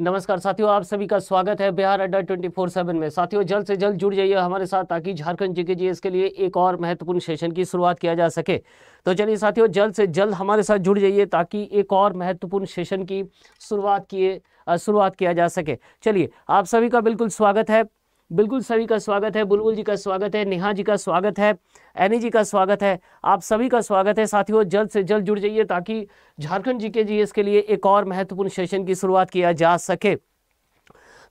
नमस्कार साथियों आप सभी का स्वागत है Bihar Adda twenty four seven में साथियों जल्द से जल्द जुड़ जाइए हमारे साथ ताकि झारखंड जी के के लिए एक और महत्वपूर्ण सेशन की शुरुआत किया जा सके तो चलिए साथियों जल्द से जल्द हमारे साथ जुड़ जाइए ताकि एक और महत्वपूर्ण सेशन की शुरुआत किए शुरुआत किया जा सके चलिए आप सभी का बिल्कुल स्वागत है बिल्कुल सभी का स्वागत है बुलबुल जी का स्वागत है नेहा जी का स्वागत है एनी जी का स्वागत है आप सभी का स्वागत है साथियों जल्द से जल्द जुड़ जाइए ताकि झारखंड जी के जीएस के लिए एक और महत्वपूर्ण सेशन की शुरुआत किया जा सके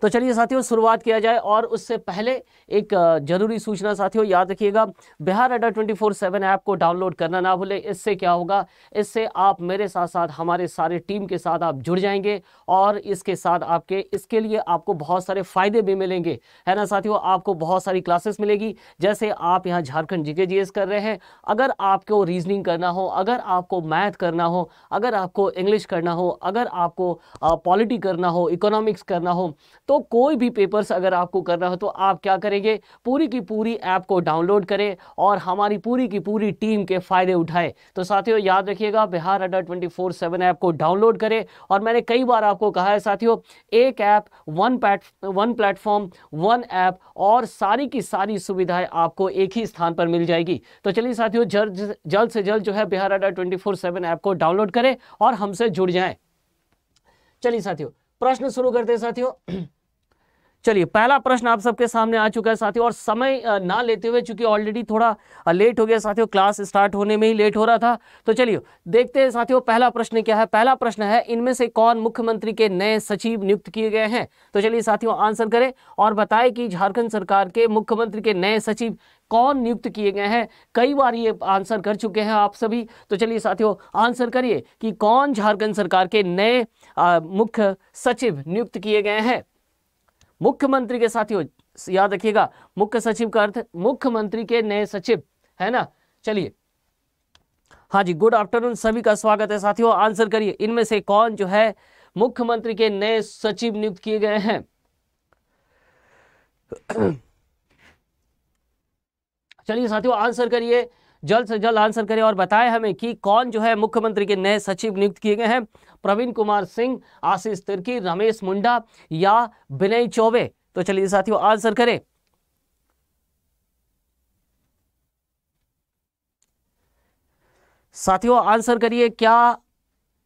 तो चलिए साथियों शुरुआत किया जाए और उससे पहले एक जरूरी सूचना साथियों याद रखिएगा Bihar Adda twenty four seven app को डाउनलोड करना ना भूलें इससे क्या होगा इससे आप मेरे साथ साथ हमारे सारे टीम के साथ आप जुड़ जाएंगे और इसके साथ आपके इसके लिए आपको बहुत सारे फायदे भी मिलेंगे है ना साथियों आपको बहुत सारी क्लासेस मिलेगी जैसे आप यहाँ झारखंड जीके जीएस कर रहे हैं अगर आपको रीजनिंग करना हो अगर आपको मैथ करना हो अगर आपको इंग्लिश करना हो अगर आपको पॉलिटी करना हो इकोनॉमिक्स करना हो तो कोई भी पेपर्स अगर आपको करना हो तो आप क्या करेंगे पूरी की पूरी ऐप को डाउनलोड करें और हमारी पूरी की पूरी टीम के फ़ायदे उठाएं तो साथियों याद रखिएगा Bihar Adda twenty four seven app को डाउनलोड करें और मैंने कई बार आपको कहा है साथियों एक ऐप वन पैट वन प्लेटफॉर्म वन ऐप और सारी की सारी सुविधाएं आपको एक ही स्थान पर मिल जाएगी तो चलिए साथियों जल्द जल्द से जल्द जो है Bihar Adda twenty four seven app को डाउनलोड करें और हमसे जुड़ जाएं चलिए साथियों प्रश्न शुरू करते हैं साथियों चलिए पहला प्रश्न आप सबके सामने आ चुका है साथियों और समय ना लेते हुए चूंकि ऑलरेडी थोड़ा लेट हो गया साथियों क्लास स्टार्ट होने में ही लेट हो रहा था तो चलिए देखते हैं साथियों पहला प्रश्न क्या है पहला प्रश्न है इनमें से कौन मुख्यमंत्री के नए सचिव नियुक्त किए गए हैं तो चलिए साथियों आंसर करें और बताएं कि झारखंड सरकार के मुख्यमंत्री के नए सचिव कौन नियुक्त किए गए हैं कई बार ये आंसर कर चुके हैं आप सभी तो चलिए साथियों आंसर करिए कि कौन झारखंड सरकार के नए मुख्य सचिव नियुक्त किए गए हैं मुख्यमंत्री के साथ याद रखिएगा मुख्य सचिव का अर्थ मुख्यमंत्री के नए सचिव है ना चलिए हाँ जी गुड आफ्टरनून सभी का स्वागत है साथियों आंसर करिए इनमें से कौन जो है मुख्यमंत्री के नए सचिव नियुक्त किए गए हैं चलिए साथियों आंसर करिए जल्द से जल्द आंसर करें और बताएं हमें कि कौन जो है मुख्यमंत्री के नए सचिव नियुक्त किए गए हैं प्रवीण कुमार सिंह आशीष तिर्की रमेश मुंडा या विनय चौबे तो चलिए साथियों आंसर करें साथियों आंसर करिए क्या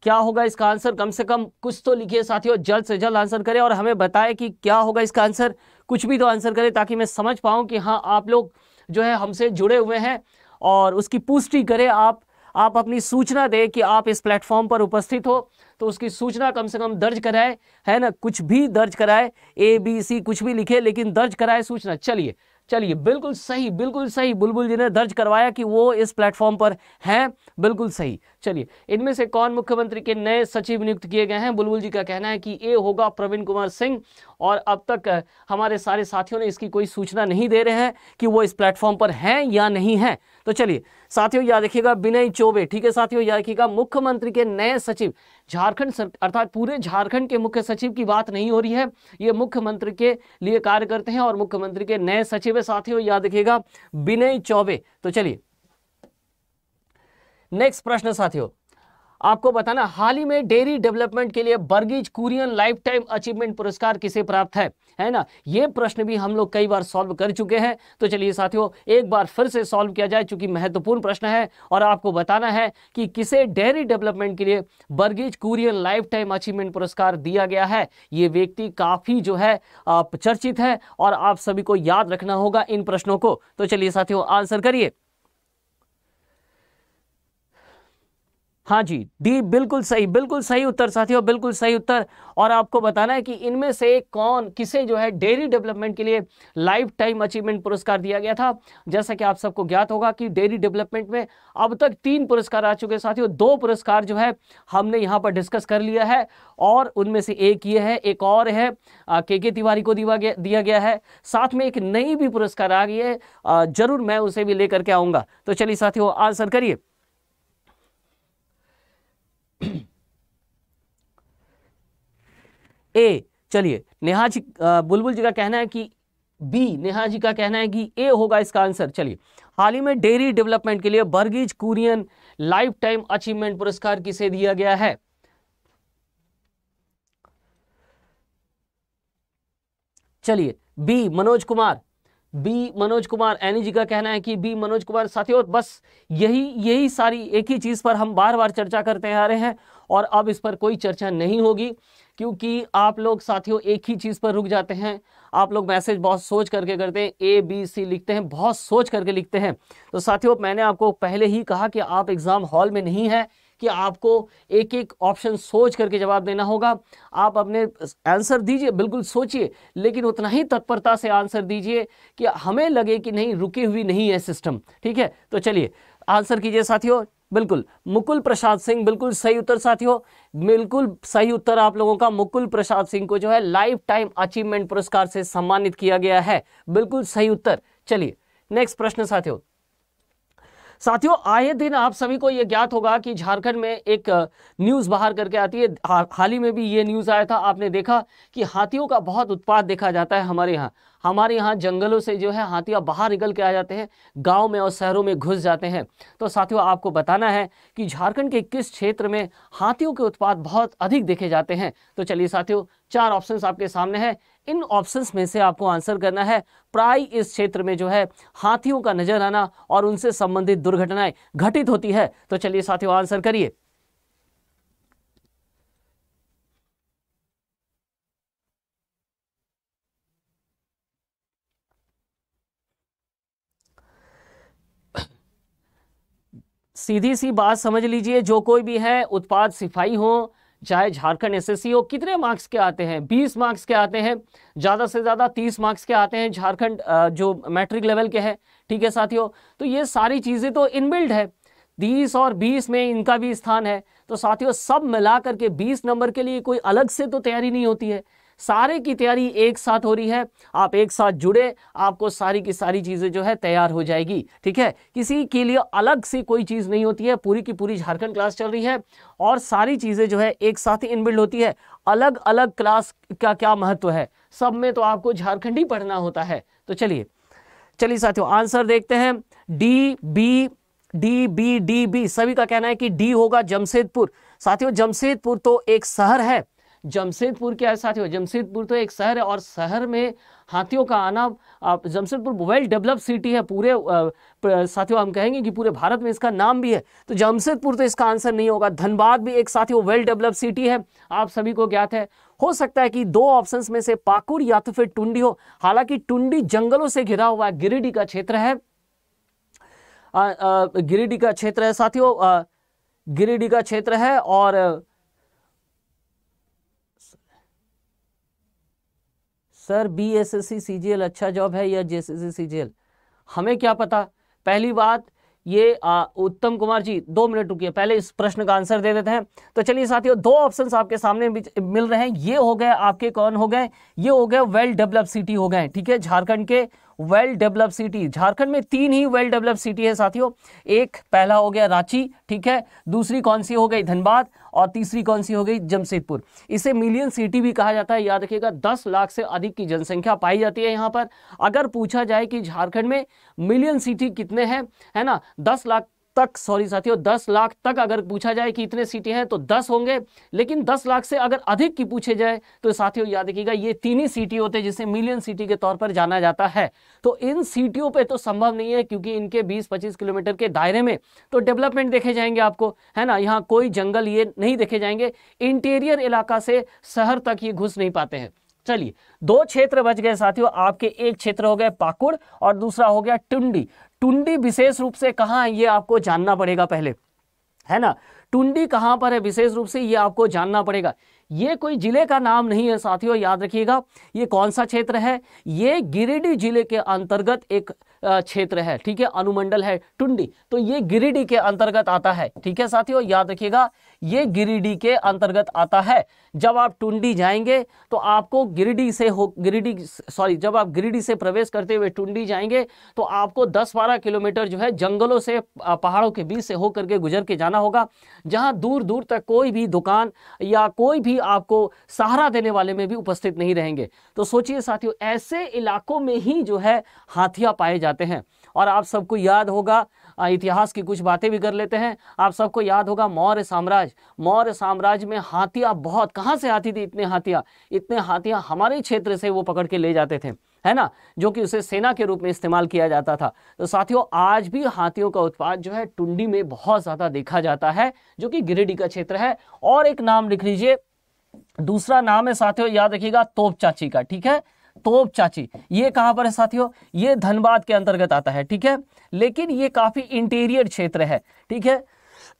क्या होगा इसका आंसर कम से कम कुछ तो लिखिए साथियों जल्द से जल्द आंसर करें और हमें बताएं कि क्या होगा इसका आंसर कुछ भी तो आंसर करें ताकि मैं समझ पाऊं कि हाँ आप लोग जो है हमसे जुड़े हुए हैं और उसकी पुष्टि करें आप आप अपनी सूचना दें कि आप इस प्लेटफॉर्म पर उपस्थित हो तो उसकी सूचना कम से कम दर्ज कराए है ना कुछ भी दर्ज कराए ए बी सी कुछ भी लिखे लेकिन दर्ज कराए सूचना चलिए चलिए बिल्कुल सही बिल्कुल सही बुलबुल जी ने दर्ज करवाया कि वो इस प्लेटफॉर्म पर हैं बिल्कुल सही चलिए इनमें से कौन मुख्यमंत्री के नए सचिव नियुक्त किए गए हैं बुलबुल जी का कहना है कि ए होगा प्रवीण कुमार सिंह और अब तक हमारे सारे साथियों ने इसकी कोई सूचना नहीं दे रहे हैं कि वो इस प्लेटफॉर्म पर हैं या नहीं हैं तो चलिए साथियों याद रखिएगा विनय चौबे ठीक है साथियों याद रखिएगा मुख्यमंत्री के नए सचिव झारखंड अर्थात पूरे झारखंड के मुख्य सचिव की बात नहीं हो रही है ये मुख्यमंत्री के लिए कार्य करते हैं और मुख्यमंत्री के नए सचिव है साथियों याद रखिएगा विनय चौबे तो चलिए नेक्स्ट प्रश्न साथियों आपको बताना हाल ही में डेयरी डेवलपमेंट के लिए Verghese Kurien lifetime achievement पुरस्कार किसे प्राप्त है है ना ये प्रश्न भी हम लोग कई बार सॉल्व कर चुके हैं तो चलिए साथियों एक बार फिर से सॉल्व किया जाए चूंकि महत्वपूर्ण प्रश्न है और आपको बताना है कि किसे डेयरी डेवलपमेंट के लिए Verghese Kurien lifetime achievement पुरस्कार दिया गया है ये व्यक्ति काफी जो है चर्चित है और आप सभी को याद रखना होगा इन प्रश्नों को तो चलिए साथियों आंसर करिए हाँ जी डी बिल्कुल सही बिल्कुल सही उत्तर साथियों बिल्कुल सही उत्तर और आपको बताना है कि इनमें से कौन किसे जो है डेयरी डेवलपमेंट के लिए लाइफ टाइम अचीवमेंट पुरस्कार दिया गया था जैसा कि आप सबको ज्ञात होगा कि डेयरी डेवलपमेंट में अब तक तीन पुरस्कार आ चुके साथियों दो पुरस्कार जो है हमने यहाँ पर डिस्कस कर लिया है और उनमें से एक ये है एक और है के के तिवारी को दिया गया दिया गया है साथ में एक नई भी पुरस्कार आ गई है जरूर मैं उसे भी लेकर के आऊँगा तो चलिए साथियों आंसर करिए ए चलिए नेहा जी बुलबुल जी का कहना है कि बी नेहा जी का कहना है कि ए होगा इसका आंसर चलिए हाल ही में डेयरी डेवलपमेंट के लिए Verghese Kurien lifetime achievement पुरस्कार किसे दिया गया है चलिए B Manoj Kumar B Manoj Kumar Annie ji का कहना है कि बी मनोज कुमार साथियों बस यही यही सारी एक ही चीज़ पर हम बार बार चर्चा करते आ रहे हैं और अब इस पर कोई चर्चा नहीं होगी क्योंकि आप लोग साथियों एक ही चीज़ पर रुक जाते हैं आप लोग मैसेज बहुत सोच करके करते हैं ए बी सी लिखते हैं बहुत सोच करके लिखते हैं तो साथियों मैंने आपको पहले ही कहा कि आप एग्ज़ाम हॉल में नहीं हैं कि आपको एक एक ऑप्शन सोच करके जवाब देना होगा आप अपने आंसर दीजिए बिल्कुल सोचिए लेकिन उतना ही तत्परता से आंसर दीजिए कि हमें लगे कि नहीं रुकी हुई नहीं है सिस्टम ठीक है तो चलिए आंसर कीजिए साथियों बिल्कुल मुकुल प्रसाद सिंह बिल्कुल सही उत्तर साथियों बिल्कुल सही उत्तर आप लोगों का मुकुल प्रसाद सिंह को जो है लाइफ टाइम अचीवमेंट पुरस्कार से सम्मानित किया गया है बिल्कुल सही उत्तर चलिए नेक्स्ट प्रश्न साथियों साथियों आए दिन आप सभी को यह ज्ञात होगा कि झारखंड में एक न्यूज़ बाहर करके आती है हाल ही में भी ये न्यूज़ आया था आपने देखा कि हाथियों का बहुत उत्पाद देखा जाता है हमारे यहाँ हमारे यहाँ जंगलों से जो है हाथियाँ बाहर निकल के आ जाते हैं गाँव में और शहरों में घुस जाते हैं तो साथियों आपको बताना है कि झारखंड के किस क्षेत्र में हाथियों के उत्पाद बहुत अधिक देखे जाते हैं तो चलिए साथियों चार ऑप्शन आपके सामने हैं इन ऑप्शंस में से आपको आंसर करना है प्राय इस क्षेत्र में जो है हाथियों का नजर आना और उनसे संबंधित दुर्घटनाएं घटित होती है तो चलिए साथियों आंसर करिए सीधी सी बात समझ लीजिए जो कोई भी है उत्पाद सिफाई हो चाहे झारखंड एसएससी हो कितने मार्क्स के आते हैं 20 मार्क्स के आते हैं ज़्यादा से ज़्यादा 30 मार्क्स के आते हैं झारखंड जो मैट्रिक लेवल के हैं ठीक है साथियों तो ये सारी चीज़ें तो इनबिल्ड है 30 और 20 में इनका भी स्थान है तो साथियों सब मिला करके 20 नंबर के लिए कोई अलग से तो तैयारी नहीं होती है सारे की तैयारी एक साथ हो रही है आप एक साथ जुड़े आपको सारी की सारी चीज़ें जो है तैयार हो जाएगी ठीक है किसी के लिए अलग से कोई चीज़ नहीं होती है पूरी की पूरी झारखंड क्लास चल रही है और सारी चीज़ें जो है एक साथ ही इनबिल्ड होती है अलग अलग क्लास का क्या महत्व है सब में तो आपको झारखंड ही पढ़ना होता है तो चलिए चलिए साथियों आंसर देखते हैं D B D B D B सभी का कहना है कि डी होगा जमशेदपुर साथियों जमशेदपुर तो एक शहर है जमशेदपुर क्या है साथियों जमशेदपुर तो एक शहर है और शहर में हाथियों का आना जमशेदपुर वेल डेवलप सिटी है पूरे साथियों हम कहेंगे कि पूरे भारत में इसका नाम भी है तो जमशेदपुर तो इसका आंसर नहीं होगा धनबाद भी एक साथियों वेल डेवलप सिटी है आप सभी को ज्ञात है हो सकता है कि दो ऑप्शंस में से पाकुड़ या तो फिर टुंडी हो हालांकि टुंडी जंगलों से घिरा हुआ है गिरिडीह का क्षेत्र है गिरिडीह का क्षेत्र है साथियों गिरिडीह का क्षेत्र है और sir B S S C C अच्छा जॉब है या जे एस एस हमें क्या पता पहली बात ये आ, उत्तम कुमार जी दो मिनट रुकिए पहले इस प्रश्न का आंसर दे देते हैं तो चलिए साथियों दो ऑप्शन आपके सामने मिल रहे हैं ये हो गए आपके कौन हो गए ये हो गए वेल डेवलप सिटी हो गए ठीक है झारखंड के वेल डेवलप सिटी झारखंड में तीन ही वेल डेवलप सिटी है साथियों एक पहला हो गया रांची ठीक है दूसरी कौन सी हो गई धनबाद और तीसरी कौन सी हो गई जमशेदपुर इसे मिलियन सिटी भी कहा जाता है याद रखिएगा दस लाख से अधिक की जनसंख्या पाई जाती है यहाँ पर अगर पूछा जाए कि झारखंड में मिलियन सिटी कितने हैं है ना दस लाख तक सॉरी साथियों दस लाख तक अगर पूछा जाए कि इतने सीटें हैं तो दस होंगे लेकिन दस लाख से अगर अधिक की पूछे जाए तो साथियों याद रखिएगा ये तीन ही सीटी होते हैं जिसे मिलियन सिटी के तौर पर जाना जाता है तो इन सीटियों पे तो संभव नहीं है क्योंकि इनके 20-25 किलोमीटर के दायरे में तो डेवलपमेंट देखे जाएंगे आपको है ना यहाँ कोई जंगल ये नहीं देखे जाएंगे इंटीरियर इलाका से शहर तक ये घुस नहीं पाते हैं चलिए दो क्षेत्र बच गए साथियों आपके एक क्षेत्र हो गया पाकुड़ और दूसरा हो गया टुंडी टुंडी विशेष रूप से कहाँ है ये आपको जानना पड़ेगा पहले है ना टुंडी कहाँ पर है विशेष रूप से ये आपको जानना पड़ेगा ये कोई जिले का नाम नहीं है साथियों याद रखिएगा ये कौन सा क्षेत्र है ये गिरिडीह जिले के अंतर्गत एक क्षेत्र है ठीक है अनुमंडल है टुंडी तो ये गिरिडीह के अंतर्गत आता है ठीक है साथियों याद रखिएगा ये गिरिडीह के अंतर्गत आता है जब आप टुंडी जाएंगे तो आपको गिरिडीह से हो गिरिडीह सॉरी जब आप गिरिडीह से प्रवेश करते हुए टुंडी जाएंगे तो आपको 10-12 किलोमीटर जो है जंगलों से पहाड़ों के बीच से होकर के गुजर के जाना होगा जहां दूर दूर तक कोई भी दुकान या कोई भी आपको सहारा देने वाले में भी उपस्थित नहीं रहेंगे तो सोचिए साथियों ऐसे इलाकों में ही जो है हाथिया पाए जाते हैं और आप सबको याद होगा इतिहास की कुछ बातें भी कर लेते हैं आप सबको याद होगा मौर्य साम्राज्य मौर्य साम्राज्य में हाथिया बहुत कहाँ से आती थी इतने हाथिया इतने हाथिया हमारे क्षेत्र से वो पकड़ के ले जाते थे है ना जो कि उसे सेना के रूप में इस्तेमाल किया जाता था तो साथियों आज भी हाथियों का उत्पाद जो है टुंडी में बहुत ज़्यादा देखा जाता है जो कि गिरिडीह का क्षेत्र है और एक नाम लिख लीजिए दूसरा नाम है साथियों याद रखिएगा तोपचाची का ठीक है तोप चाची ये कहाँ पर है साथियों ये धनबाद के अंतर्गत आता है ठीक है लेकिन ये काफ़ी इंटीरियर क्षेत्र है ठीक है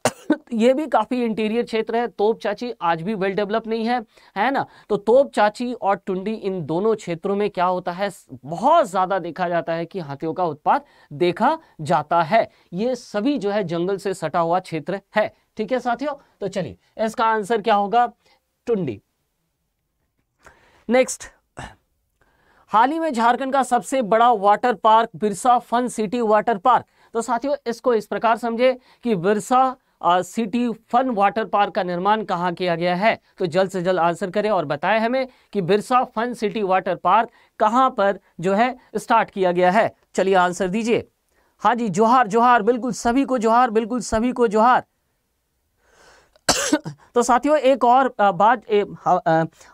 ये भी काफ़ी इंटीरियर क्षेत्र है तोप चाची आज भी वेल डेवलप नहीं है है ना तो तोप चाची और टुंडी इन दोनों क्षेत्रों में क्या होता है बहुत ज़्यादा देखा जाता है कि हाथियों का उत्पाद देखा जाता है ये सभी जो है जंगल से सटा हुआ क्षेत्र है ठीक है साथियों तो चलिए इसका आंसर क्या होगा टुंडी नेक्स्ट हाल ही में झारखंड का सबसे बड़ा water park Birsa fun city water park तो साथियों इसको इस प्रकार समझे कि Birsa city fun water park का निर्माण कहाँ किया गया है तो जल्द से जल्द आंसर करें और बताएं हमें कि Birsa fun city water park कहाँ पर जो है स्टार्ट किया गया है चलिए आंसर दीजिए हाँ जी जोहार जोहार बिल्कुल सभी को जोहार बिल्कुल सभी को जोहार तो साथियों एक और बात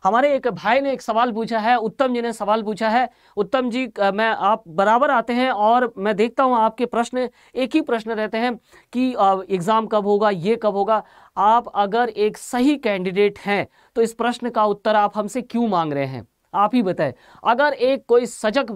हमारे एक भाई ने एक सवाल पूछा है उत्तम जी ने सवाल पूछा है उत्तम जी मैं आप बराबर आते हैं और मैं देखता हूं आपके प्रश्न एक ही प्रश्न रहते हैं कि एग्ज़ाम कब होगा ये कब होगा आप अगर एक सही कैंडिडेट हैं तो इस प्रश्न का उत्तर आप हमसे क्यों मांग रहे हैं आप ही बताएं अगर एक कोई सजग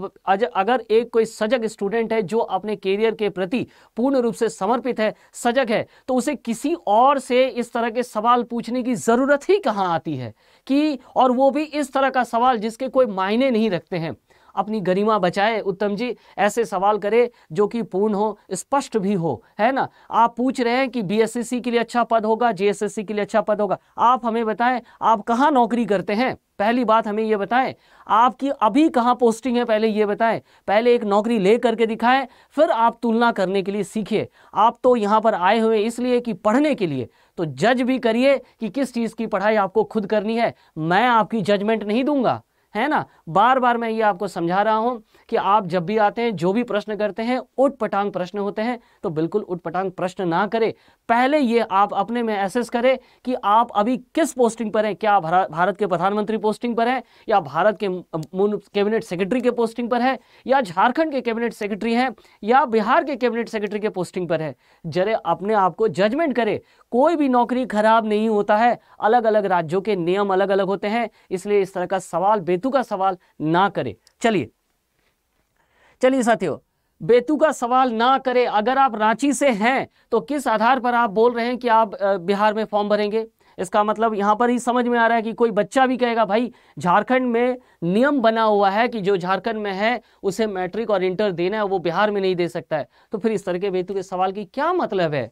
अगर एक कोई सजग स्टूडेंट है जो अपने करियर के प्रति पूर्ण रूप से समर्पित है सजग है तो उसे किसी और से इस तरह के सवाल पूछने की ज़रूरत ही कहाँ आती है कि और वो भी इस तरह का सवाल जिसके कोई मायने नहीं रखते हैं अपनी गरिमा बचाए उत्तम जी ऐसे सवाल करे जो कि पूर्ण हो स्पष्ट भी हो है ना आप पूछ रहे हैं कि बीएसएससी के लिए अच्छा पद होगा जेएसएससी के लिए अच्छा पद होगा आप हमें बताएं आप कहाँ नौकरी करते हैं पहली बात हमें ये बताएं आपकी अभी कहाँ पोस्टिंग है पहले ये बताएं पहले एक नौकरी ले करके दिखाएं फिर आप तुलना करने के लिए सीखिए आप तो यहाँ पर आए हुए इसलिए कि पढ़ने के लिए तो जज भी करिए कि किस चीज़ की पढ़ाई आपको खुद करनी है मैं आपकी जजमेंट नहीं दूंगा है ना बार बार मैं ये आपको समझा रहा हूँ कि आप जब भी आते हैं जो भी प्रश्न करते हैं उठ पटांग प्रश्न होते हैं तो बिल्कुल उठ पटांग प्रश्न ना करें पहले ये आप अपने में एसेस करें कि आप अभी किस पोस्टिंग पर हैं क्या भारत के प्रधानमंत्री पोस्टिंग पर हैं या भारत के कैबिनेट सेक्रेटरी के पोस्टिंग पर है या झारखंड के कैबिनेट सेक्रेटरी हैं या बिहार के कैबिनेट सेक्रेटरी के पोस्टिंग पर है जरे अपने आप को जजमेंट करें कोई भी नौकरी खराब नहीं होता है अलग अलग राज्यों के नियम अलग अलग होते हैं इसलिए इस तरह का सवाल बेतु का सवाल ना करें चलिए चलिए साथियों बेतु का सवाल ना करें अगर आप रांची से हैं तो किस आधार पर आप बोल रहे हैं कि आप बिहार में फॉर्म भरेंगे इसका मतलब यहाँ पर ही समझ में आ रहा है कि कोई बच्चा भी कहेगा भाई झारखंड में नियम बना हुआ है कि जो झारखंड में है उसे मैट्रिक और इंटर देना है वो बिहार में नहीं दे सकता है तो फिर इस तरह के बेतु के सवाल की क्या मतलब है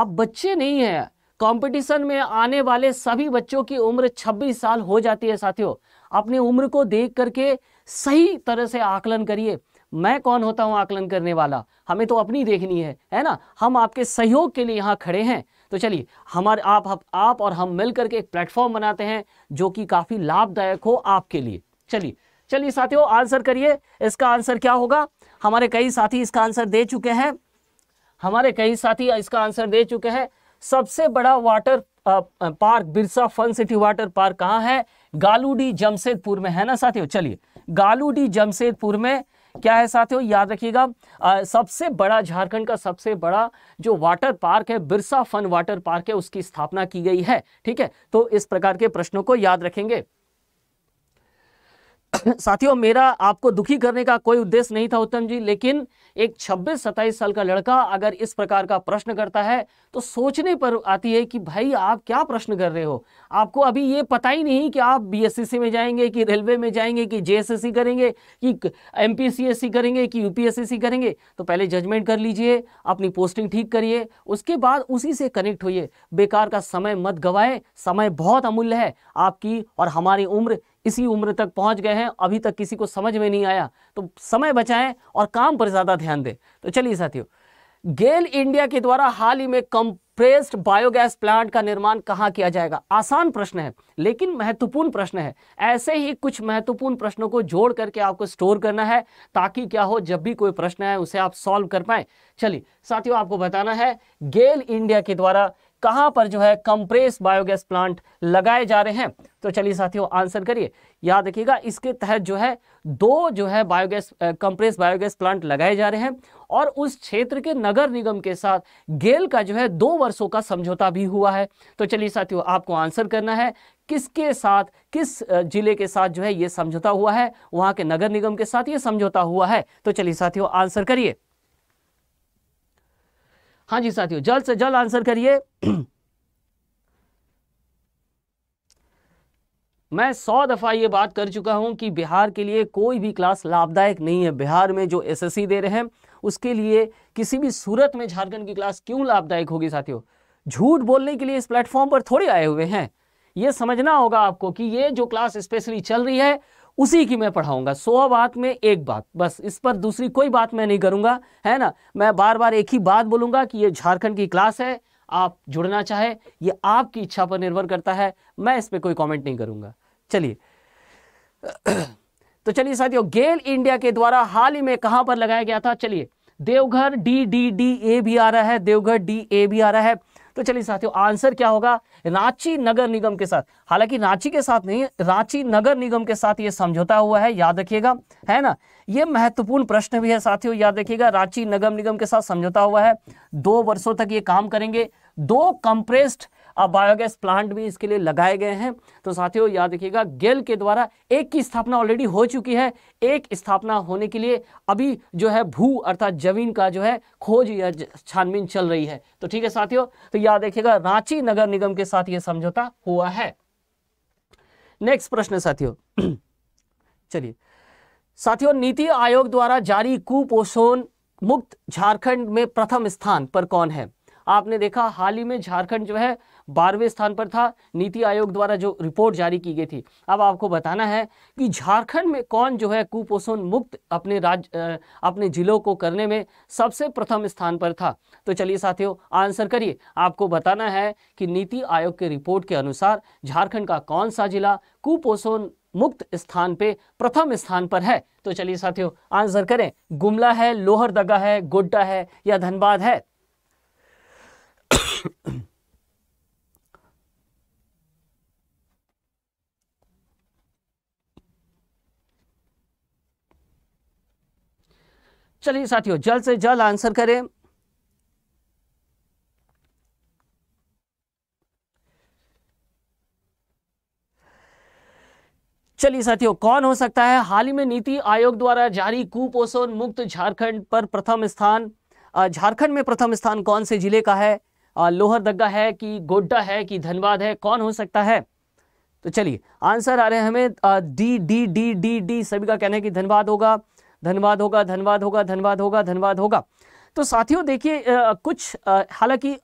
आप बच्चे नहीं हैं कंपटीशन में आने वाले सभी बच्चों की उम्र 26 साल हो जाती है साथियों अपनी उम्र को देख करके सही तरह से आकलन करिए मैं कौन होता हूं आकलन करने वाला हमें तो अपनी देखनी है है ना हम आपके सहयोग के लिए यहां खड़े हैं तो चलिए हमारे आप आप और हम मिल करके एक प्लेटफॉर्म बनाते हैं जो कि काफ़ी लाभदायक हो आपके लिए चलिए चलिए साथियों आंसर करिए इसका आंसर क्या होगा हमारे कई साथी इसका आंसर दे चुके हैं हमारे कई साथी इसका आंसर दे चुके हैं सबसे बड़ा water park Birsa fun city water park कहाँ है गालूडी जमशेदपुर में है ना साथियों चलिए गालूडी जमशेदपुर में क्या है साथियों याद रखिएगा सबसे बड़ा झारखंड का सबसे बड़ा जो वाटर पार्क है बिरसा फन वाटर पार्क है उसकी स्थापना की गई है ठीक है तो इस प्रकार के प्रश्नों को याद रखेंगे साथियों मेरा आपको दुखी करने का कोई उद्देश्य नहीं था उत्तम जी लेकिन एक 26 सताईस साल का लड़का अगर इस प्रकार का प्रश्न करता है तो सोचने पर आती है कि भाई आप क्या प्रश्न कर रहे हो आपको अभी ये पता ही नहीं कि आप बीएससीसी में जाएंगे कि रेलवे में जाएंगे कि जेएसएससी करेंगे कि एमपीसीएससी करेंगे कि यूपीएससी करेंगे तो पहले जजमेंट कर लीजिए अपनी पोस्टिंग ठीक करिए उसके बाद उसी से कनेक्ट होइए बेकार का समय मत गवाए समय बहुत अमूल्य है आपकी और हमारी उम्र इसी उम्र तक पहुंच गए हैं अभी तक किसी को समझ में नहीं आया तो समय बचाएं और काम पर ज़्यादा ध्यान दें तो चलिए साथियों गेल इंडिया के द्वारा हाल ही में कंप्रेस्ड बायोगैस प्लांट का निर्माण कहाँ किया जाएगा आसान प्रश्न है लेकिन महत्वपूर्ण प्रश्न है ऐसे ही कुछ महत्वपूर्ण प्रश्नों को जोड़ करके आपको स्टोर करना है ताकि क्या हो जब भी कोई प्रश्न है उसे आप सॉल्व कर पाए चलिए साथियों आपको बताना है गेल इंडिया के द्वारा कहाँ पर जो है कंप्रेस बायोगैस प्लांट लगाए जा रहे हैं तो चलिए साथियों आंसर करिए याद रखिएगा इसके तहत जो है दो जो है बायोगैस कंप्रेस बायोगैस प्लांट लगाए जा रहे हैं और उस क्षेत्र के नगर निगम के साथ गेल का जो है दो वर्षों का समझौता भी हुआ है तो चलिए साथियों आपको आंसर करना है किसके साथ किस जिले के साथ जो है ये समझौता हुआ है वहाँ के नगर निगम के साथ ये समझौता हुआ है तो चलिए साथियों आंसर करिए हाँ जी साथियों जल्द से जल्द आंसर करिए मैं सौ दफ़ा ये बात कर चुका हूं कि बिहार के लिए कोई भी क्लास लाभदायक नहीं है बिहार में जो एसएससी दे रहे हैं उसके लिए किसी भी सूरत में झारखंड की क्लास क्यों लाभदायक होगी साथियों झूठ बोलने के लिए इस प्लेटफॉर्म पर थोड़े आए हुए हैं ये समझना होगा आपको कि ये जो क्लास स्पेशली चल रही है उसी की मैं पढ़ाऊंगा सौ बात में एक बात बस इस पर दूसरी कोई बात मैं नहीं करूंगा है ना मैं बार बार एक ही बात बोलूंगा कि ये झारखंड की क्लास है आप जुड़ना चाहे ये आपकी इच्छा पर निर्भर करता है मैं इस पर कोई कॉमेंट नहीं करूंगा चलिए तो चलिए साथियों गेल इंडिया के द्वारा हाल ही में कहां पर लगाया गया था चलिए Deoghar D D D A भी आ रहा है देवघर डी ए भी आ रहा है तो चलिए साथियों आंसर क्या होगा रांची नगर निगम के साथ हालांकि रांची के साथ नहीं रांची नगर निगम के साथ ये समझौता हुआ है याद रखिएगा है ना ये महत्वपूर्ण प्रश्न भी है साथियों याद रखिएगा रांची नगर निगम के साथ समझौता हुआ है दो वर्षों तक ये काम करेंगे दो कंप्रेस्ड अब बायोगैस प्लांट भी इसके लिए लगाए गए हैं तो साथियों याद रखिएगा गेल के द्वारा एक की स्थापना ऑलरेडी हो चुकी है एक स्थापना होने के लिए अभी जो है भू अर्थात जमीन का जो है खोज या छानबीन चल रही है तो ठीक है साथियों तो याद रखिएगा रांची नगर निगम के साथ यह समझौता हुआ है नेक्स्ट प्रश्न साथियों चलिए साथियों नीति आयोग द्वारा जारी कुपोषण मुक्त झारखंड में प्रथम स्थान पर कौन है आपने देखा हाल ही में झारखंड जो है बारहवें स्थान पर था नीति आयोग द्वारा जो रिपोर्ट जारी की गई थी अब आपको बताना है कि झारखंड में कौन जो है कुपोषण मुक्त अपने राज्य अपने जिलों को करने में सबसे प्रथम स्थान पर था तो चलिए साथियों आंसर करिए आपको बताना है कि नीति आयोग के रिपोर्ट के अनुसार झारखंड का कौन सा जिला कुपोषण मुक्त स्थान पे प्रथम स्थान पर है तो चलिए साथियों आंसर करें गुमला है लोहरदगा है गोड्डा है या धनबाद है चलिए साथियों जल्द से जल्द आंसर करें चलिए साथियों कौन हो सकता है हाल ही में नीति आयोग द्वारा जारी कुपोषण मुक्त झारखंड पर प्रथम स्थान झारखंड में प्रथम स्थान कौन से जिले का है लोहरदगा है कि गोड्डा है कि धनबाद है कौन हो सकता है तो चलिए आंसर आ रहे हैं हमें D D D D D सभी का कहना है कि धनबाद होगा धन्यवाद होगा धन्यवाद होगा धन्यवाद होगा धन्यवाद होगा तो साथियों देखिए कुछ हालांकि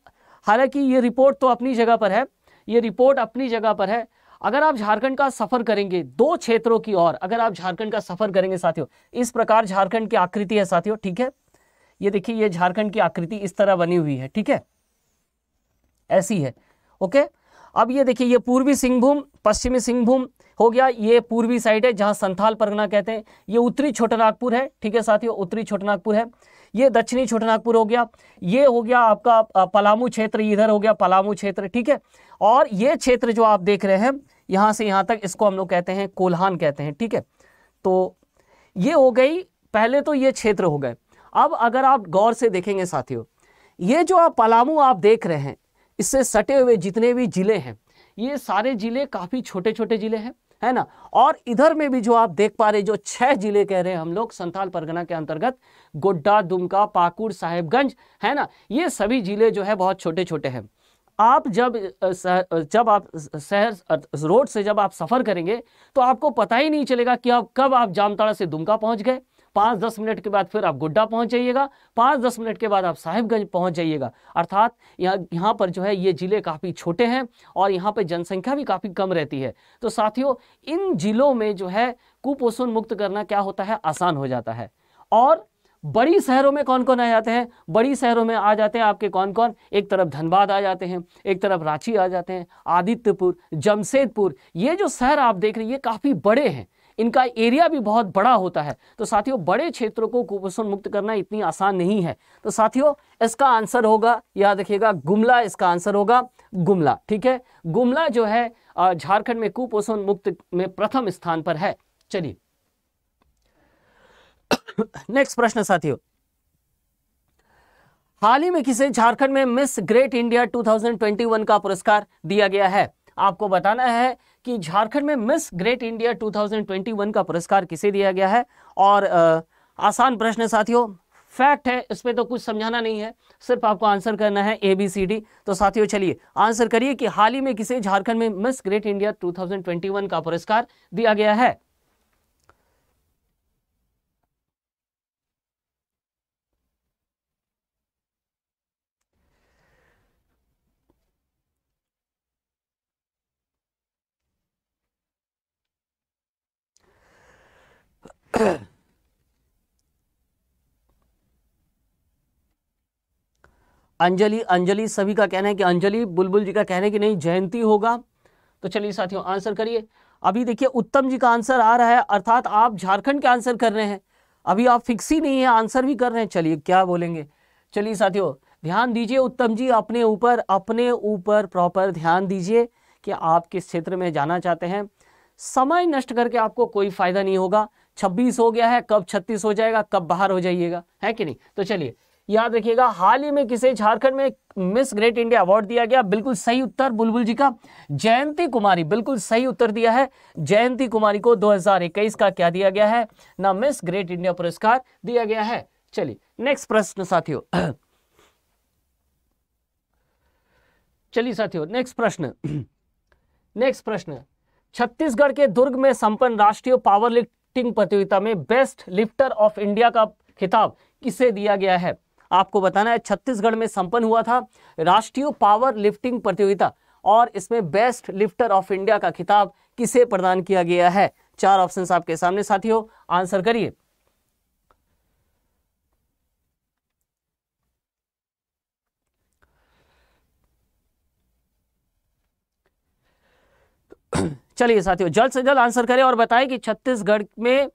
हालांकि ये रिपोर्ट तो अपनी जगह पर है ये रिपोर्ट अपनी जगह पर है अगर आप झारखंड का सफर करेंगे दो क्षेत्रों की ओर अगर आप झारखंड का सफर करेंगे साथियों इस प्रकार झारखंड की आकृति है साथियों ठीक है ये देखिए ये झारखंड की आकृति इस तरह बनी हुई है ठीक है ऐसी है ओके अब ये देखिए ये पूर्वी सिंहभूम पश्चिमी सिंहभूम हो गया ये पूर्वी साइड है जहाँ संथाल परगना कहते हैं ये उत्तरी छोटनागपुर है ठीक है साथियों उत्तरी छोटनागपुर है ये दक्षिणी छोटनागपुर हो गया ये हो गया आपका पलामू क्षेत्र इधर हो गया पलामू क्षेत्र ठीक है और ये क्षेत्र जो आप देख रहे हैं यहाँ से यहाँ तक इसको हम लोग कहते हैं कोल्हान कहते हैं ठीक है तो ये हो गई पहले तो ये क्षेत्र हो गए अब अगर आप गौर से देखेंगे साथियों ये जो आप पलामू आप देख रहे हैं इससे सटे हुए जितने भी ज़िले हैं ये सारे ज़िले काफ़ी छोटे छोटे ज़िले हैं है ना और इधर में भी जो आप देख पा रहे जो छह जिले कह रहे हैं हम लोग संथाल परगना के अंतर्गत गोड्डा दुमका पाकुड़ साहेबगंज है ना ये सभी जिले जो है बहुत छोटे छोटे हैं आप जब जब आप शहर रोड से जब आप सफ़र करेंगे तो आपको पता ही नहीं चलेगा कि आप कब आप जामताड़ा से दुमका पहुंच गए पाँच दस मिनट के बाद फिर आप गुड्डा पहुंच जाइएगा पाँच दस मिनट के बाद आप साहिबगंज पहुंच जाइएगा अर्थात यहाँ यहाँ पर जो है ये ज़िले काफ़ी छोटे हैं और यहाँ पर जनसंख्या भी काफ़ी कम रहती है तो साथियों इन ज़िलों में जो है कुपोषण मुक्त करना क्या होता है आसान हो जाता है और बड़ी शहरों में कौन कौन आ जाते हैं बड़ी शहरों में आ जाते हैं आपके कौन कौन एक तरफ धनबाद आ जाते हैं एक तरफ रांची आ जाते हैं आदित्यपुर जमशेदपुर ये जो शहर आप देख रहे हैं ये काफ़ी बड़े हैं इनका एरिया भी बहुत बड़ा होता है तो साथियों बड़े क्षेत्रों को कुपोषण मुक्त करना इतनी आसान नहीं है तो साथियों इसका आंसर होगा याद रखिएगा गुमला इसका आंसर होगा गुमला ठीक है गुमला जो है झारखंड में कुपोषण मुक्त में प्रथम स्थान पर है चलिए नेक्स्ट प्रश्न साथियों हाल ही में किसे झारखंड में मिस ग्रेट इंडिया 2021 का पुरस्कार दिया गया है आपको बताना है कि झारखंड में मिस ग्रेट इंडिया 2021 का पुरस्कार किसे दिया गया है और आ, आसान प्रश्न साथियों फैक्ट है इस पर तो कुछ समझाना नहीं है सिर्फ आपको आंसर करना है ए बी सी डी तो साथियों चलिए आंसर करिए कि हाल ही में किसे झारखंड में मिस ग्रेट इंडिया 2021 का पुरस्कार दिया गया है अंजलि अंजलि सभी का कहना है कि अंजलि बुलबुल जी का कहना है कि नहीं जयंती होगा तो चलिए साथियों आंसर करिए अभी देखिए उत्तम जी का आंसर आ रहा है अर्थात आप झारखंड के आंसर कर रहे हैं अभी आप फिक्स ही नहीं है आंसर भी कर रहे हैं चलिए क्या बोलेंगे चलिए साथियों ध्यान दीजिए उत्तम जी अपने ऊपर अपने ऊपर प्रॉपर ध्यान दीजिए कि आप किस क्षेत्र में जाना चाहते हैं समय नष्ट करके आपको कोई फायदा नहीं होगा छब्बीस हो गया है कब छत्तीस हो जाएगा कब बाहर हो जाइएगा है कि नहीं तो चलिए याद रखिएगा हाल ही में किसे झारखंड में मिस ग्रेट इंडिया अवार्ड दिया गया बिल्कुल सही उत्तर बुलबुल जी का जयंती कुमारी बिल्कुल सही उत्तर दिया है जयंती कुमारी को 2021 का क्या दिया गया है ना मिस ग्रेट इंडिया पुरस्कार दिया गया है चलिए नेक्स्ट प्रश्न साथियों चलिए साथियों नेक्स्ट प्रश्न नेक्स्ट प्रश्न छत्तीसगढ़ के दुर्ग में संपन्न राष्ट्रीय पावर लिफ्ट लिफ्टिंग प्रतियोगिता में बेस्ट लिफ्टर ऑफ इंडिया का खिताब किसे दिया गया है आपको बताना है छत्तीसगढ़ में संपन्न हुआ था राष्ट्रीय पावर लिफ्टिंग प्रतियोगिता और इसमें बेस्ट लिफ्टर ऑफ इंडिया का खिताब किसे प्रदान किया गया है चार ऑप्शन आपके सामने साथियों आंसर करिए चलिए साथियों जल्द से जल्द आंसर करें और बताएं कि छत्तीसगढ़ में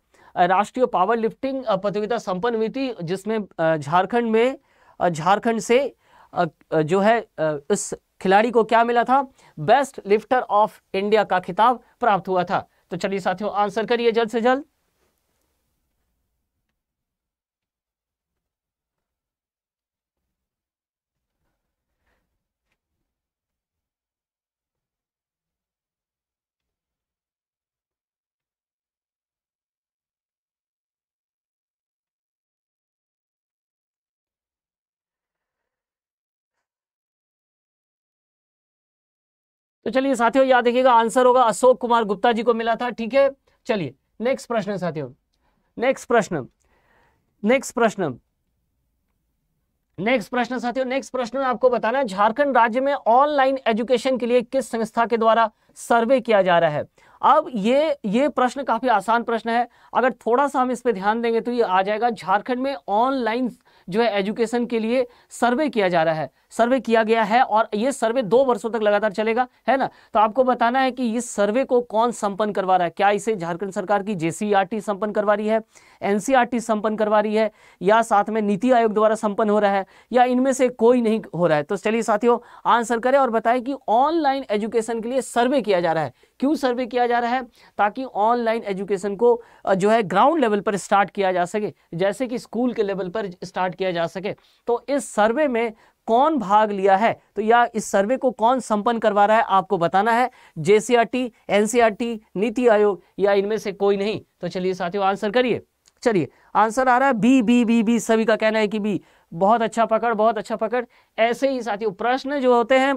राष्ट्रीय पावर लिफ्टिंग प्रतियोगिता संपन्न हुई थी जिसमें झारखंड में झारखंड से जो है इस खिलाड़ी को क्या मिला था बेस्ट लिफ्टर ऑफ इंडिया का खिताब प्राप्त हुआ था तो चलिए साथियों आंसर करिए जल्द से जल्द तो चलिए साथियों याद देखिएगा आंसर होगा अशोक कुमार गुप्ता जी को मिला था ठीक है चलिए नेक्स्ट प्रश्न साथियों नेक्स्ट प्रश्न नेक्स्ट प्रश्न नेक्स्ट प्रश्न साथियों नेक्स्ट प्रश्न में आपको बताना है झारखंड राज्य में ऑनलाइन एजुकेशन के लिए किस संस्था के द्वारा सर्वे किया जा रहा है अब ये ये प्रश्न काफी आसान प्रश्न है अगर थोड़ा सा हम इस पर ध्यान देंगे तो ये आ जाएगा झारखंड में ऑनलाइन जो है एजुकेशन के लिए सर्वे किया जा रहा है सर्वे किया गया है और ये सर्वे दो वर्षों तक लगातार चलेगा है ना तो आपको बताना है कि इस सर्वे को कौन संपन्न करवा रहा है क्या इसे झारखंड सरकार की जेसीईआरटी संपन्न करवा रही है एनसीईआरटी संपन्न करवा रही है या साथ में नीति आयोग द्वारा संपन्न हो रहा है या इनमें से कोई नहीं हो रहा है तो चलिए साथियों आंसर करें और बताएं कि ऑनलाइन एजुकेशन के लिए सर्वे किया जा रहा है क्यों सर्वे किया जा रहा है ताकि ऑनलाइन एजुकेशन को जो है ग्राउंड लेवल पर स्टार्ट किया जा सके जैसे कि स्कूल के लेवल पर स्टार्ट किया जा सके तो इस सर्वे में कौन भाग लिया है तो या इस सर्वे को कौन संपन्न करवा रहा है आपको बताना है जेसीआरटी एनसीआरटी नीति आयोग या इनमें से कोई नहीं तो चलिए साथियों आंसर करिए चलिए आंसर आ रहा है बी बी बी बी सभी का कहना है कि बी बहुत अच्छा पकड़ बहुत अच्छा पकड़ ऐसे ही साथियों प्रश्न जो होते हैं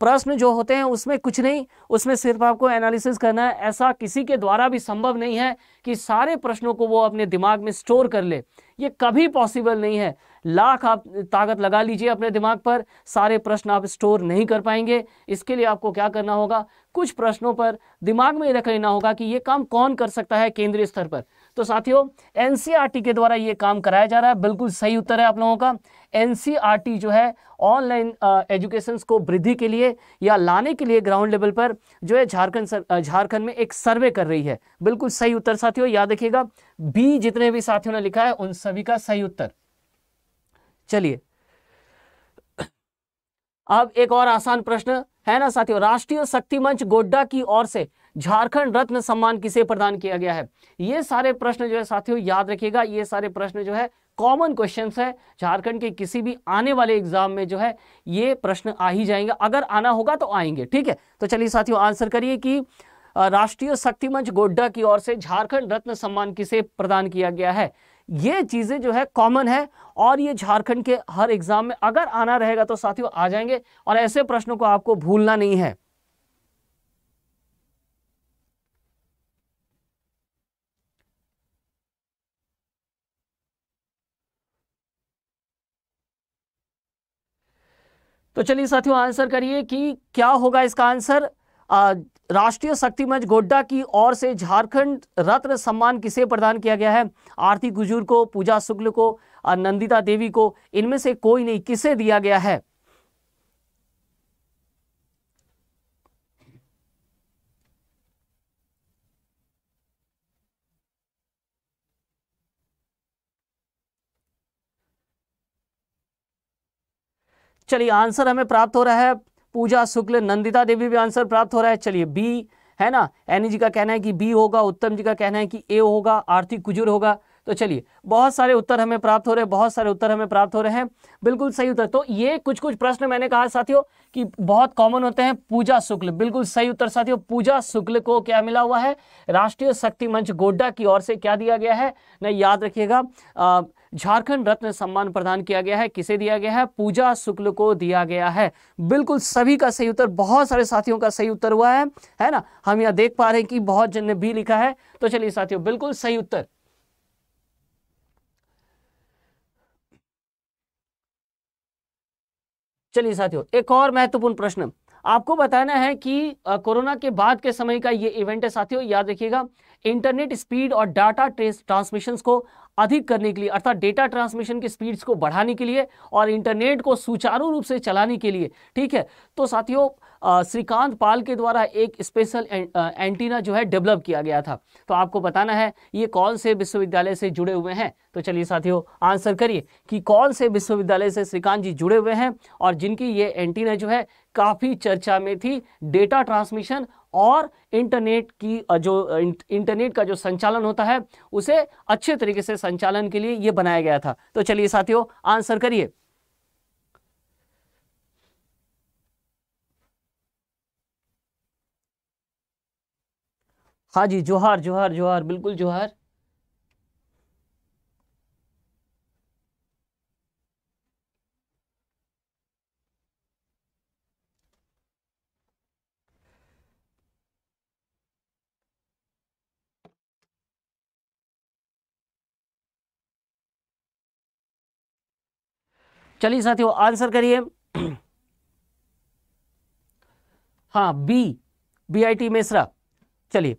प्रश्न जो होते हैं उसमें कुछ नहीं उसमें सिर्फ आपको एनालिसिस करना है ऐसा किसी के द्वारा भी संभव नहीं है कि सारे प्रश्नों को वो अपने दिमाग में स्टोर कर ले ये कभी पॉसिबल नहीं है लाख आप ताकत लगा लीजिए अपने दिमाग पर सारे प्रश्न आप स्टोर नहीं कर पाएंगे इसके लिए आपको क्या करना होगा कुछ प्रश्नों पर दिमाग में रख लेना होगा कि ये काम कौन कर सकता है केंद्रीय स्तर पर तो साथियों एन e के द्वारा ये काम कराया जा रहा है बिल्कुल सही उत्तर है आप लोगों का एन e जो है ऑनलाइन एजुकेशन को वृद्धि के लिए या लाने के लिए ग्राउंड लेवल पर जो है झारखंड झारखंड में एक सर्वे कर रही है बिल्कुल सही उत्तर साथियों याद रखिएगा बी जितने भी साथियों ने लिखा है उन सभी का सही उत्तर चलिए अब एक और आसान प्रश्न है ना साथियों राष्ट्रीय शक्ति मंच गोड्डा की ओर से झारखंड रत्न सम्मान किसे प्रदान किया गया है ये सारे प्रश्न जो है साथियों याद रखिएगा ये सारे प्रश्न जो है कॉमन क्वेश्चंस है झारखंड के किसी भी आने वाले एग्जाम में जो है ये प्रश्न आ ही जाएंगे अगर आना होगा तो आएंगे ठीक है तो चलिए साथियों आंसर करिए कि राष्ट्रीय शक्ति मंच गोड्डा की ओर से झारखंड रत्न सम्मान किसे प्रदान किया गया है ये चीज़ें जो है कॉमन है और ये झारखंड के हर एग्जाम में अगर आना रहेगा तो साथियों आ जाएंगे और ऐसे प्रश्नों को आपको भूलना नहीं है तो चलिए साथियों आंसर करिए कि क्या होगा इसका आंसर राष्ट्रीय शक्तिमंच गोड्डा की ओर से झारखंड रत्न सम्मान किसे प्रदान किया गया है आरती गुजूर को पूजा शुक्ल को नंदिता देवी को इनमें से कोई नहीं किसे दिया गया है चलिए आंसर हमें प्राप्त हो रहा है पूजा शुक्ल नंदिता देवी भी आंसर प्राप्त हो रहा है चलिए बी है ना एनी जी का कहना है कि बी होगा उत्तम जी का कहना है कि ए होगा आरती कुजुर होगा तो चलिए बहुत सारे उत्तर हमें प्राप्त हो रहे हैं बहुत सारे उत्तर हमें प्राप्त हो रहे हैं बिल्कुल सही उत्तर तो ये कुछ कुछ प्रश्न मैंने कहा साथियों कि बहुत कॉमन होते हैं पूजा शुक्ल बिल्कुल सही उत्तर साथियों पूजा शुक्ल को क्या मिला हुआ है राष्ट्रीय शक्ति मंच गोड्डा की ओर से क्या दिया गया है नहीं याद रखिएगा झारखंड रत्न सम्मान प्रदान किया गया है किसे दिया गया है पूजा शुक्ल को दिया गया है बिल्कुल सभी का सही उत्तर बहुत सारे साथियों का सही उत्तर हुआ है है ना हम यहाँ देख पा रहे हैं कि बहुत जन ने भी लिखा है तो चलिए साथियों बिल्कुल सही उत्तर चलिए साथियों एक और महत्वपूर्ण प्रश्न आपको बताना है कि कोरोना के बाद के समय का ये इवेंट है साथियों याद रखिएगा इंटरनेट स्पीड और डाटा ट्रांसमिशन को अधिक करने के लिए अर्थात डेटा ट्रांसमिशन के स्पीड्स को बढ़ाने के लिए और इंटरनेट को सुचारू रूप से चलाने के लिए ठीक है तो साथियों श्रीकांत पाल के द्वारा एक स्पेशल एंटीना जो है डेवलप किया गया था तो आपको बताना है ये कौन से विश्वविद्यालय से जुड़े हुए हैं तो चलिए साथियों आंसर करिए कि कौन से विश्वविद्यालय से श्रीकांत जी जुड़े हुए हैं और जिनकी ये एंटीना जो है काफ़ी चर्चा में थी डेटा ट्रांसमिशन और इंटरनेट की जो इंटरनेट का जो संचालन होता है उसे अच्छे तरीके से संचालन के लिए यह बनाया गया था तो चलिए साथियों आंसर करिए हाँ जी जोहार जोहार जोहार बिल्कुल जोहार चलिए साथियों आंसर करिए हाँ B B I T Mishra चलिए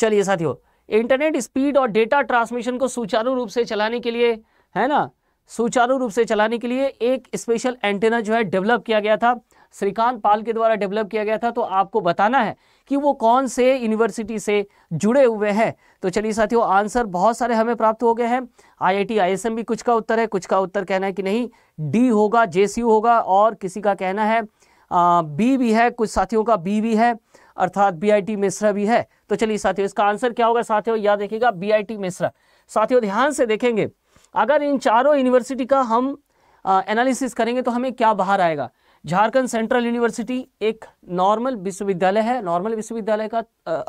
चलिए साथियों इंटरनेट स्पीड और डेटा ट्रांसमिशन को सुचारू रूप से चलाने के लिए है ना सुचारू रूप से चलाने के लिए एक स्पेशल एंटेना जो है डेवलप किया गया था श्रीकांत पाल के द्वारा डेवलप किया गया था तो आपको बताना है कि वो कौन से यूनिवर्सिटी से जुड़े हुए हैं तो चलिए साथियों आंसर बहुत सारे हमें प्राप्त हो गए हैं आईआईटी आईएसएम भी कुछ का उत्तर है कुछ का उत्तर कहना है कि नहीं डी होगा जे होगा और किसी का कहना है आ, बी भी है कुछ साथियों का बी भी है अर्थात बीआईटी मिश्रा भी है तो चलिए साथियों इसका आंसर क्या होगा साथियों याद रखिएगा बीआईटी मिश्रा साथियों ध्यान से देखेंगे अगर इन चारों यूनिवर्सिटी का हम एनालिसिस करेंगे तो हमें क्या बाहर आएगा झारखंड सेंट्रल यूनिवर्सिटी एक नॉर्मल विश्वविद्यालय है नॉर्मल विश्वविद्यालय का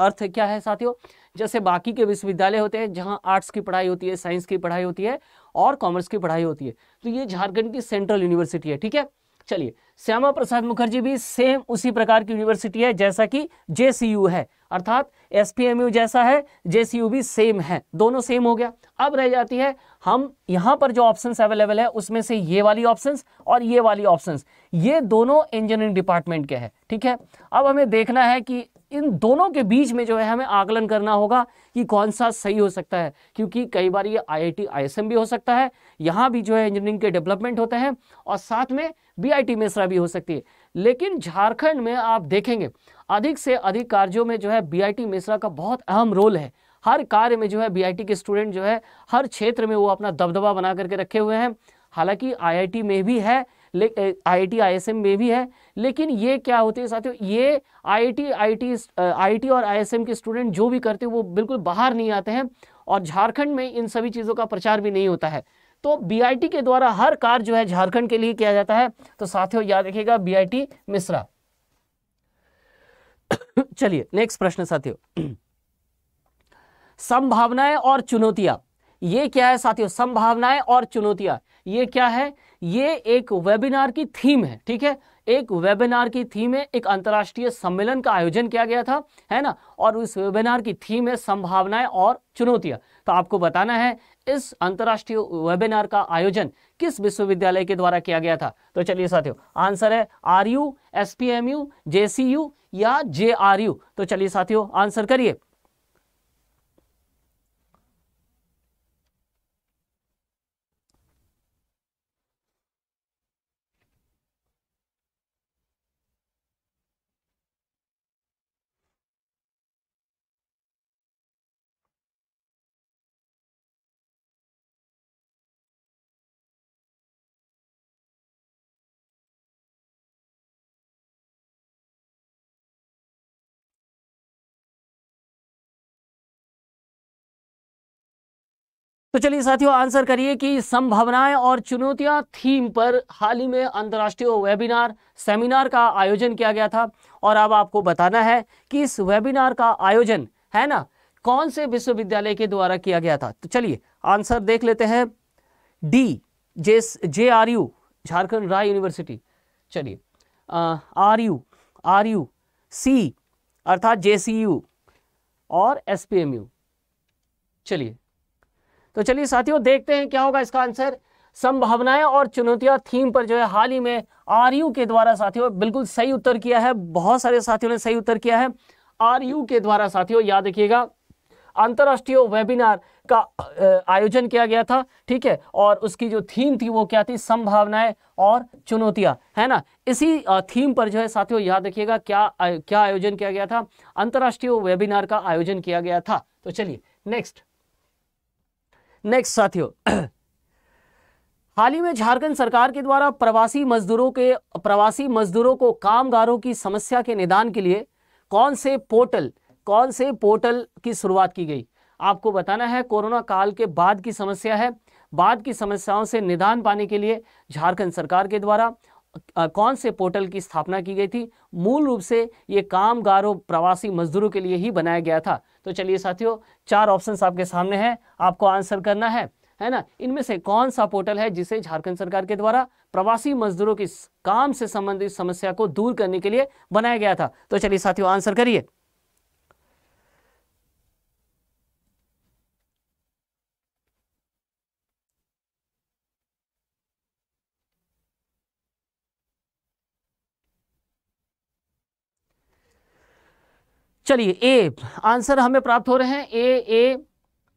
अर्थ क्या है साथियों जैसे बाकी के विश्वविद्यालय होते हैं जहां आर्ट्स की पढ़ाई होती है साइंस की पढ़ाई होती है और कॉमर्स की पढ़ाई होती है तो ये झारखंड की सेंट्रल यूनिवर्सिटी है ठीक है चलिए श्यामा प्रसाद मुखर्जी भी सेम उसी प्रकार की यूनिवर्सिटी है जैसा कि जेसीयू है अर्थात एस जैसा है जेसीयू भी सेम है दोनों सेम हो गया अब रह जाती है हम यहाँ पर जो ऑप्शंस अवेलेबल है उसमें से ये वाली ऑप्शंस और ये वाली ऑप्शंस ये दोनों इंजीनियरिंग डिपार्टमेंट के हैं ठीक है अब हमें देखना है कि इन दोनों के बीच में जो है हमें आकलन करना होगा कि कौन सा सही हो सकता है क्योंकि कई बार ये आईआईटी आईएसएम भी हो सकता है यहाँ भी जो है इंजीनियरिंग के डेवलपमेंट होते हैं और साथ में बीआईटी मिश्रा भी हो सकती है लेकिन झारखंड में आप देखेंगे अधिक से अधिक कार्यों में जो है बीआईटी मिश्रा का बहुत अहम रोल है हर कार्य में जो है बीआईटी के स्टूडेंट जो है हर क्षेत्र में वो अपना दबदबा बना करके रखे हुए हैं हालांकि आईआईटी में भी है आई आई एस एम में भी है लेकिन ये क्या होते हैं साथियों ये आई आई टी आई टी और आई एस एम के स्टूडेंट जो भी करते हैं वो बिल्कुल बाहर नहीं आते हैं और झारखंड में इन सभी चीज़ों का प्रचार भी नहीं होता है तो बी के द्वारा हर कार्य जो है झारखंड के लिए किया जाता है तो साथियों याद रखिएगा बी मिश्रा चलिए नेक्स्ट प्रश्न साथियों संभावनाएं और चुनौतियां ये क्या है साथियों संभावनाएं और चुनौतियां ये क्या है ये एक वेबिनार की थीम है ठीक है एक वेबिनार की थीम है एक अंतर्राष्ट्रीय सम्मेलन का आयोजन किया गया था है ना और उस वेबिनार की थीम है संभावनाएं और चुनौतियां तो आपको बताना है इस अंतर्राष्ट्रीय वेबिनार का आयोजन किस विश्वविद्यालय के द्वारा किया गया था तो चलिए साथियों आंसर है R U S P M U J C U या जे आर यू तो चलिए साथियों आंसर करिए तो चलिए साथियों आंसर करिए कि संभावनाएं और चुनौतियां थीम पर हाल ही में अंतर्राष्ट्रीय वेबिनार सेमिनार का आयोजन किया गया था और अब आपको बताना है कि इस वेबिनार का आयोजन है ना कौन से विश्वविद्यालय के द्वारा किया गया था तो चलिए आंसर देख लेते हैं D J J R U Jharkhand Rai university चलिए R U R U C अर्थात जे सी यू और एस पी एम यू चलिए तो चलिए साथियों देखते हैं क्या होगा इसका आंसर संभावनाएं और चुनौतियां थीम पर जो है हाल ही में आर यू के द्वारा साथियों बिल्कुल सही उत्तर किया है बहुत सारे साथियों ने सही उत्तर किया है आर यू के द्वारा साथियों याद रखिएगा अंतर्राष्ट्रीय वेबिनार का आयोजन किया गया था ठीक है और उसकी जो थीम थी वो क्या थी संभावनाएं और चुनौतियां है ना इसी थीम पर जो है साथियों याद रखिएगा क्या क्या आयोजन किया गया था अंतर्राष्ट्रीय वेबिनार का आयोजन किया गया था तो चलिए नेक्स्ट नेक्स्ट साथियों हाल ही में झारखंड सरकार के द्वारा प्रवासी मजदूरों के प्रवासी मजदूरों को कामगारों की समस्या के निदान के लिए कौन से पोर्टल कौन से पोर्टल की शुरुआत की गई आपको बताना है कोरोना काल के बाद की समस्या है बाद की समस्याओं से निदान पाने के लिए झारखंड सरकार के द्वारा कौन से पोर्टल की स्थापना की गई थी मूल रूप से ये कामगारों प्रवासी मजदूरों के लिए ही बनाया गया था तो चलिए साथियों चार ऑप्शंस आपके सामने हैं आपको आंसर करना है है ना इनमें से कौन सा पोर्टल है जिसे झारखंड सरकार के द्वारा प्रवासी मजदूरों की काम से संबंधित समस्या को दूर करने के लिए बनाया गया था तो चलिए साथियों आंसर करिए चलिए ए आंसर हमें प्राप्त हो रहे हैं ए ए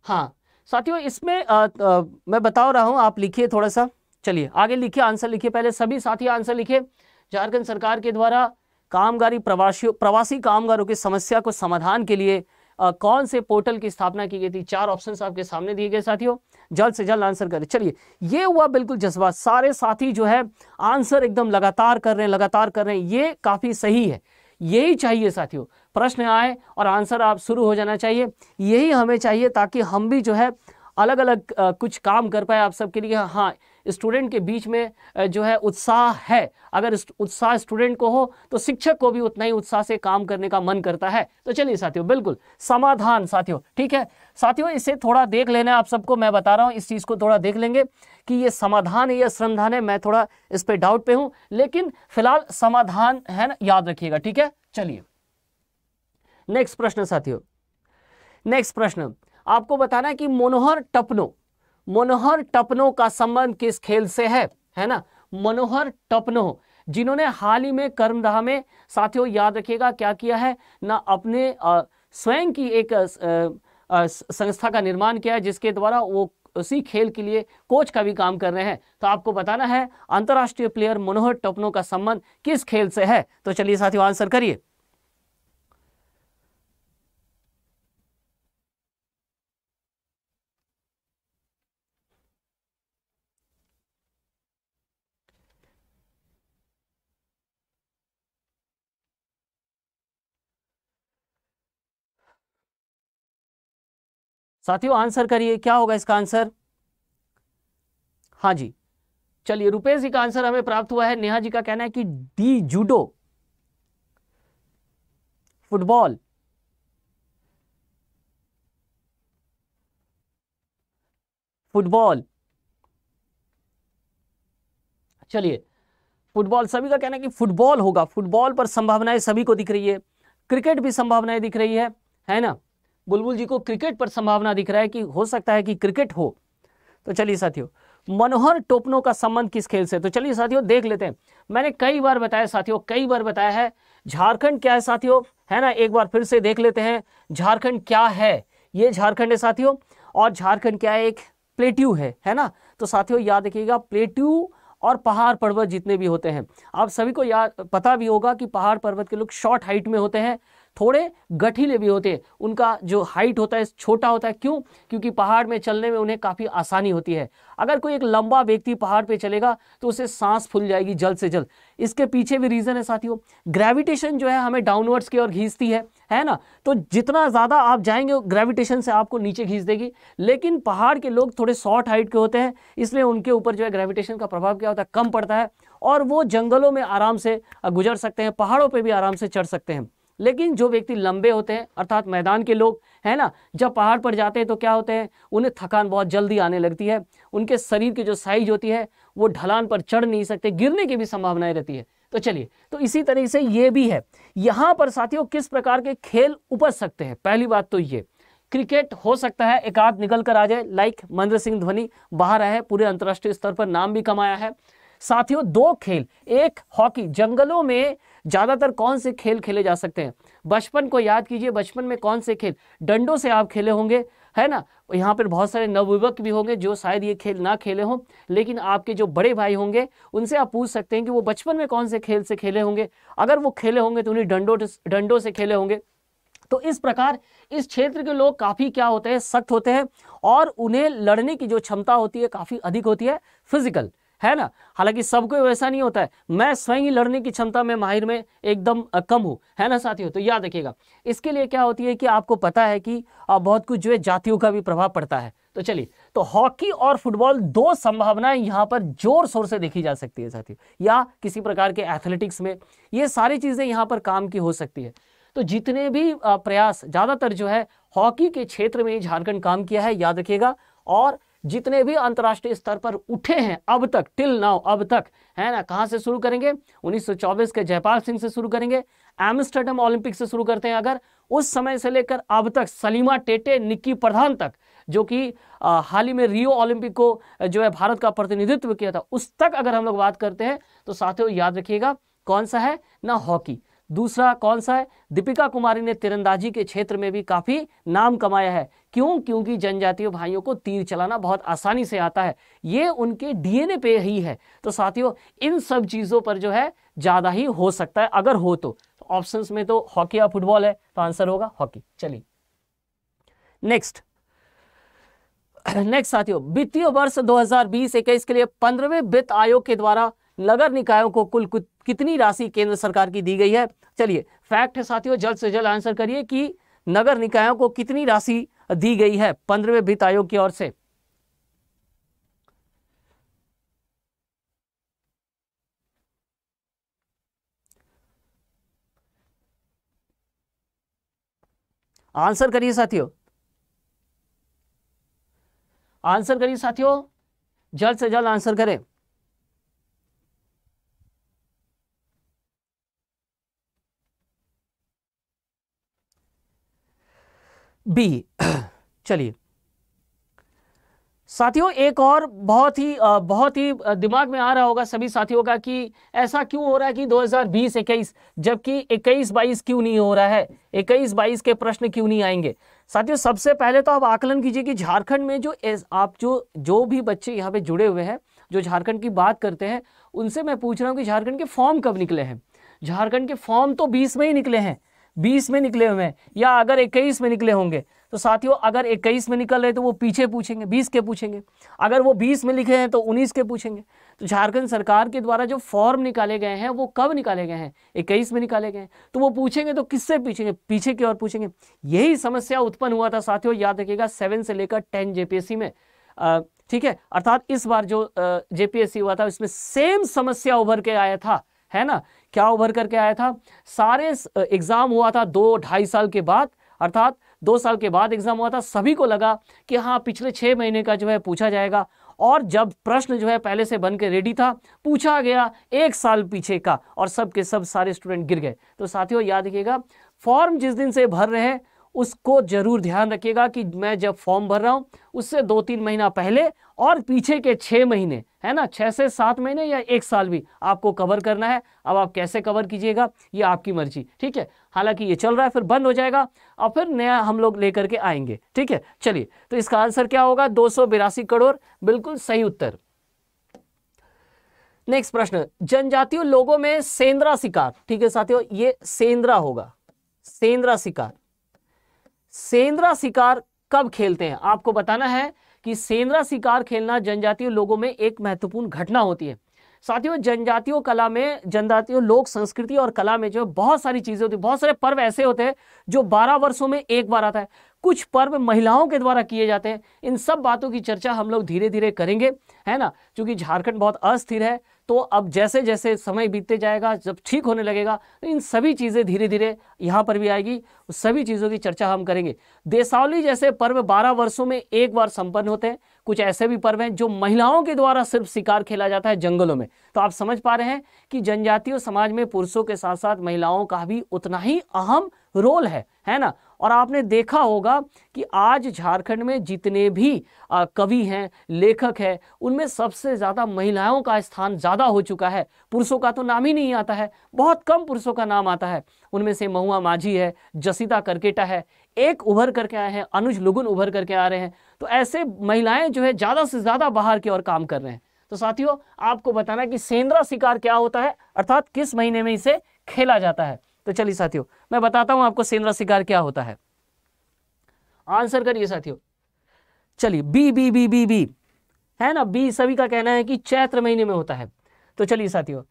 हाँ साथियों इसमें आ, आ, मैं बता रहा हूँ आप लिखिए थोड़ा सा चलिए आगे लिखिए आंसर लिखिए पहले सभी साथी आंसर लिखिए झारखंड सरकार के द्वारा कामगारी प्रवासियों प्रवासी कामगारों की समस्या को समाधान के लिए आ, कौन से पोर्टल की स्थापना की गई थी चार ऑप्शन आपके सामने दिए गए साथियों जल्द से जल्द आंसर करें चलिए ये हुआ बिल्कुल जज्बा सारे साथी जो है आंसर एकदम लगातार कर रहे हैं लगातार कर रहे हैं ये काफ़ी सही है यही चाहिए साथियों प्रश्न आए और आंसर आप शुरू हो जाना चाहिए यही हमें चाहिए ताकि हम भी जो है अलग अलग कुछ काम कर पाए आप सबके लिए हाँ स्टूडेंट के बीच में जो है उत्साह है अगर उत्साह स्टूडेंट को हो तो शिक्षक को भी उतना ही उत्साह से काम करने का मन करता है तो चलिए साथियों बिल्कुल समाधान साथियों ठीक है साथियों इसे थोड़ा देख लेना आप सबको मैं बता रहा हूँ इस चीज़ को थोड़ा देख लेंगे कि ये समाधान है या श्रमधान है मैं थोड़ा इस पर डाउट पे हूँ लेकिन फिलहाल समाधान है ना याद रखिएगा ठीक है चलिए नेक्स्ट प्रश्न साथियों नेक्स्ट प्रश्न आपको बताना है कि मनोहर टपनो मनोहर टपनो का संबंध किस खेल से है है ना मनोहर टपनो जिन्होंने हाल ही में कर्मदाह में साथियों याद रखिएगा क्या किया है ना अपने स्वयं की एक आ, आ, संस्था का निर्माण किया है जिसके द्वारा वो उसी खेल के लिए कोच का भी काम कर रहे हैं तो आपको बताना है अंतर्राष्ट्रीय प्लेयर मनोहर टपनो का संबंध किस खेल से है तो चलिए साथियों आंसर करिए साथियों आंसर करिए क्या होगा इसका आंसर हाँ जी चलिए रुपेश जी का आंसर हमें प्राप्त हुआ है नेहा जी का कहना है कि डी जूडो फुटबॉल फुटबॉल चलिए फुटबॉल सभी का कहना है कि फुटबॉल होगा फुटबॉल पर संभावनाएं सभी को दिख रही है क्रिकेट भी संभावनाएं दिख रही है है ना बुलबुल जी को क्रिकेट पर संभावना दिख रहा है कि हो सकता है कि क्रिकेट हो तो चलिए साथियों मनोहर टोपनो का संबंध किस खेल से तो चलिए साथियों देख लेते हैं मैंने कई बार बताया साथियों कई बार बताया है झारखंड क्या है साथियों है ना एक बार फिर से देख लेते हैं झारखंड क्या है ये झारखंड है साथियों और झारखंड क्या है एक प्लेट्यू है है ना तो साथियों याद रखिएगा प्लेट्यू और पहाड़ पर्वत जितने भी होते हैं आप सभी को याद पता भी होगा कि पहाड़ पर्वत के लोग शॉर्ट हाइट में होते हैं थोड़े गठीले भी होते हैं उनका जो हाइट होता है छोटा होता है क्यों क्योंकि पहाड़ में चलने में उन्हें काफ़ी आसानी होती है अगर कोई एक लंबा व्यक्ति पहाड़ पे चलेगा तो उसे सांस फूल जाएगी जल्द से जल्द इसके पीछे भी रीज़न है साथियों ग्रेविटेशन जो है हमें डाउनवर्ड्स की ओर घींचती है है ना तो जितना ज़्यादा आप जाएंगे ग्रेविटेशन से आपको नीचे खींच देगी लेकिन पहाड़ के लोग थोड़े शॉर्ट हाइट के होते हैं इसलिए उनके ऊपर जो है ग्रेविटेशन का प्रभाव क्या होता है कम पड़ता है और वो जंगलों में आराम से गुजर सकते हैं पहाड़ों पर भी आराम से चढ़ सकते हैं लेकिन जो व्यक्ति लंबे होते हैं अर्थात मैदान के लोग है ना जब पहाड़ पर जाते हैं तो क्या होते हैं उन्हें थकान बहुत जल्दी आने लगती है उनके शरीर की जो साइज होती है वो ढलान पर चढ़ नहीं सकते गिरने की भी संभावनाएं रहती है तो चलिए तो इसी तरीके से ये भी है यहाँ पर साथियों किस प्रकार के खेल उपज सकते हैं पहली बात तो ये क्रिकेट हो सकता है एक आध निकल कर आ जाए लाइक महेंद्र सिंह धोनी बाहर आए पूरे अंतर्राष्ट्रीय स्तर पर नाम भी कमाया है साथियों दो खेल एक हॉकी जंगलों में ज़्यादातर कौन से खेल खेले जा सकते हैं बचपन को याद कीजिए बचपन में कौन से खेल डंडों से आप खेले होंगे है ना यहाँ पर बहुत सारे नवयुवक भी होंगे जो शायद ये खेल ना खेले हों लेकिन आपके जो बड़े भाई होंगे उनसे आप पूछ सकते हैं कि वो बचपन में कौन से खेल से खेले होंगे अगर वो खेले होंगे तो उन्हें डंडों डंडों से खेले होंगे तो इस प्रकार इस क्षेत्र के लोग काफ़ी क्या होते हैं सख्त होते हैं और उन्हें लड़ने की जो क्षमता होती है काफ़ी अधिक होती है फिजिकल है ना हालांकि सबको वैसा नहीं होता है मैं स्वयं ही लड़ने की क्षमता में माहिर में एकदम कम हूँ है ना साथियों तो याद रखिएगा इसके लिए क्या होती है कि आपको पता है कि बहुत कुछ जो है जातियों का भी प्रभाव पड़ता है तो चलिए तो हॉकी और फुटबॉल दो संभावनाएं यहाँ पर जोर शोर से देखी जा सकती है साथियों या किसी प्रकार के एथलेटिक्स में ये सारी चीज़ें यहाँ पर काम की हो सकती है तो जितने भी प्रयास ज़्यादातर जो है हॉकी के क्षेत्र में झारखंड काम किया है याद रखिएगा और जितने भी अंतर्राष्ट्रीय स्तर पर उठे हैं अब तक टिल नाउ अब तक है ना कहाँ से शुरू करेंगे 1924 के जयपाल सिंह से शुरू करेंगे एमस्टरडम ओलंपिक से शुरू करते हैं अगर उस समय से लेकर अब तक सलीमा टेटे निक्की प्रधान तक जो कि हाल ही में रियो ओलंपिक को जो है भारत का प्रतिनिधित्व किया था उस तक अगर हम लोग बात करते हैं तो साथियों याद रखिएगा कौन सा है ना हॉकी दूसरा कौन सा है दीपिका कुमारी ने तीरंदाजी के क्षेत्र में भी काफ़ी नाम कमाया है क्यों क्योंकि जनजातीय भाइयों को तीर चलाना बहुत आसानी से आता है ये उनके डीएनए पे ही है तो साथियों इन सब चीज़ों पर जो है ज़्यादा ही हो सकता है अगर हो तो ऑप्शन में तो हॉकी या फुटबॉल है तो आंसर होगा हॉकी चलिए नेक्स्ट नेक्स्ट साथियों वित्तीय वर्ष दो हजार के लिए पंद्रहवें वित्त आयोग के द्वारा नगर निकायों को कुल कुछ कितनी राशि केंद्र सरकार की दी गई है चलिए फैक्ट है साथियों जल्द से जल्द आंसर करिए कि नगर निकायों को कितनी राशि दी गई है पंद्रहवें वित्त आयोग की ओर से आंसर करिए साथियों आंसर करिए साथियों जल्द से जल्द आंसर करें बी चलिए साथियों एक और बहुत ही बहुत ही दिमाग में आ रहा होगा सभी साथियों का कि ऐसा क्यों हो रहा है कि 2020 हजार जबकि 21-22 क्यों नहीं हो रहा है 21-22 के प्रश्न क्यों नहीं आएंगे साथियों सबसे पहले तो आप आकलन कीजिए कि झारखंड में जो आप जो जो भी बच्चे यहाँ पे जुड़े हुए हैं जो झारखंड की बात करते हैं उनसे मैं पूछ रहा हूँ कि झारखंड के फॉर्म कब निकले हैं झारखंड के फॉर्म तो बीस में ही निकले हैं बीस में निकले हुए हैं या अगर इक्कीस में निकले होंगे तो साथियों अगर इक्कीस में निकल रहे तो वो पीछे पूछेंगे बीस के पूछेंगे अगर वो बीस में लिखे हैं तो उन्नीस के पूछेंगे तो झारखंड सरकार के द्वारा जो फॉर्म निकाले गए हैं वो कब निकाले गए हैं इक्कीस में निकाले गए हैं तो वो पूछेंगे तो किससे पूछेंगे पीछे की ओर पूछेंगे यही समस्या उत्पन्न हुआ था साथियों याद रखिएगा सेवन से लेकर टेन जेपीएससी में ठीक है अर्थात इस बार जो जेपीएससी हुआ था उसमें सेम समस्या उभर के आया था है ना क्या उभर करके आया था सारे एग्ज़ाम हुआ था दो ढाई साल के बाद अर्थात दो साल के बाद एग्ज़ाम हुआ था सभी को लगा कि हाँ पिछले छः महीने का जो है पूछा जाएगा और जब प्रश्न जो है पहले से बन के रेडी था पूछा गया एक साल पीछे का और सब के सब सारे स्टूडेंट गिर गए तो साथियों याद रखिएगा फॉर्म जिस दिन से भर रहे हैं उसको जरूर ध्यान रखिएगा कि मैं जब फॉर्म भर रहा हूँ उससे दो तीन महीना पहले और पीछे के छः महीने है ना छः से सात महीने या एक साल भी आपको कवर करना है अब आप कैसे कवर कीजिएगा ये आपकी मर्जी ठीक है हालांकि ये चल रहा है फिर बंद हो जाएगा और फिर नया हम लोग लेकर के आएंगे ठीक है चलिए तो इसका आंसर क्या होगा दो करोड़ बिल्कुल सही उत्तर नेक्स्ट प्रश्न जनजातीय लोगों में सेंद्रा शिकार ठीक है साथियों ये सेंद्रा होगा सेंद्रा शिकार सेंद्रा शिकार कब खेलते हैं आपको बताना है कि सेंद्रा शिकार खेलना जनजातीय लोगों में एक महत्वपूर्ण घटना होती है साथियों जनजातियों कला में जनजातियों लोक संस्कृति और कला में जो बहुत सारी चीज़ें होती बहुत सारे पर्व ऐसे होते हैं जो बारह वर्षों में एक बार आता है कुछ पर्व महिलाओं के द्वारा किए जाते हैं इन सब बातों की चर्चा हम लोग धीरे धीरे करेंगे है ना क्योंकि झारखंड बहुत अस्थिर है तो अब जैसे जैसे समय बीतते जाएगा जब ठीक होने लगेगा तो इन सभी चीज़ें धीरे धीरे यहाँ पर भी आएगी सभी चीज़ों की चर्चा हम करेंगे देसावली जैसे पर्व बारह वर्षों में एक बार संपन्न होते हैं कुछ ऐसे भी पर्व हैं जो महिलाओं के द्वारा सिर्फ शिकार खेला जाता है जंगलों में तो आप समझ पा रहे हैं कि जनजातीय समाज में पुरुषों के साथ साथ महिलाओं का भी उतना ही अहम रोल है है ना और आपने देखा होगा कि आज झारखंड में जितने भी कवि हैं लेखक हैं उनमें सबसे ज़्यादा महिलाओं का स्थान ज़्यादा हो चुका है पुरुषों का तो नाम ही नहीं आता है बहुत कम पुरुषों का नाम आता है उनमें से महुआ माझी है जसीता करकेटा है एक उभर करके आए हैं अनुज लुगुन उभर करके आ रहे हैं तो ऐसे महिलाएं जो है ज़्यादा से ज़्यादा बाहर की ओर काम कर रहे हैं तो साथियों आपको बताना कि सेंद्रा शिकार क्या होता है अर्थात किस महीने में इसे खेला जाता है तो चलिए साथियों मैं बताता हूँ आपको सेंद्रा शिकार क्या होता है आंसर करिए साथियों चलिए B B B B B है ना बी सभी का कहना है कि चैत्र महीने में होता है तो चलिए साथियों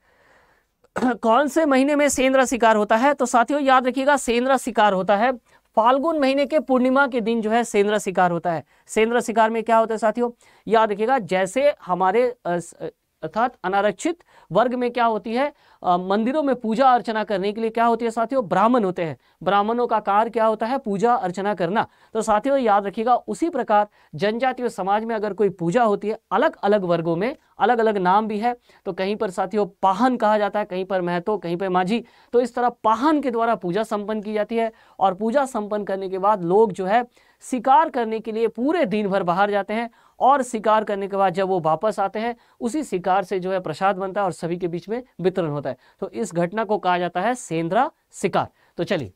कौन से महीने में सेंद्रा शिकार होता है तो साथियों याद रखिएगा सेंद्रा शिकार होता है फाल्गुन महीने के पूर्णिमा के दिन जो है सेंद्र शिकार होता है सेंद्र शिकार में क्या होता है साथियों याद रखिएगा जैसे हमारे अर्थात अनारक्षित वर्ग में क्या होती है मंदिरों में पूजा अर्चना करने के लिए क्या होती है साथियों ब्राह्मण होते हैं ब्राह्मणों का कार्य क्या होता है पूजा अर्चना करना तो साथियों याद रखिएगा उसी प्रकार जनजातीय समाज में अगर कोई पूजा होती है अलग अलग वर्गों में अलग अलग नाम भी है तो कहीं पर साथियों पाहन कहा जाता है कहीं पर महतो कहीं पर माझी तो इस तरह पाहन के द्वारा पूजा संपन्न की जाती है और पूजा संपन्न करने के बाद लोग जो है शिकार करने के लिए पूरे दिन भर बाहर जाते हैं और शिकार करने के बाद जब वो वापस आते हैं उसी शिकार से जो है प्रसाद बनता है और सभी के बीच में वितरण होता है तो इस घटना को कहा जाता है सेंद्रा शिकार तो चलिए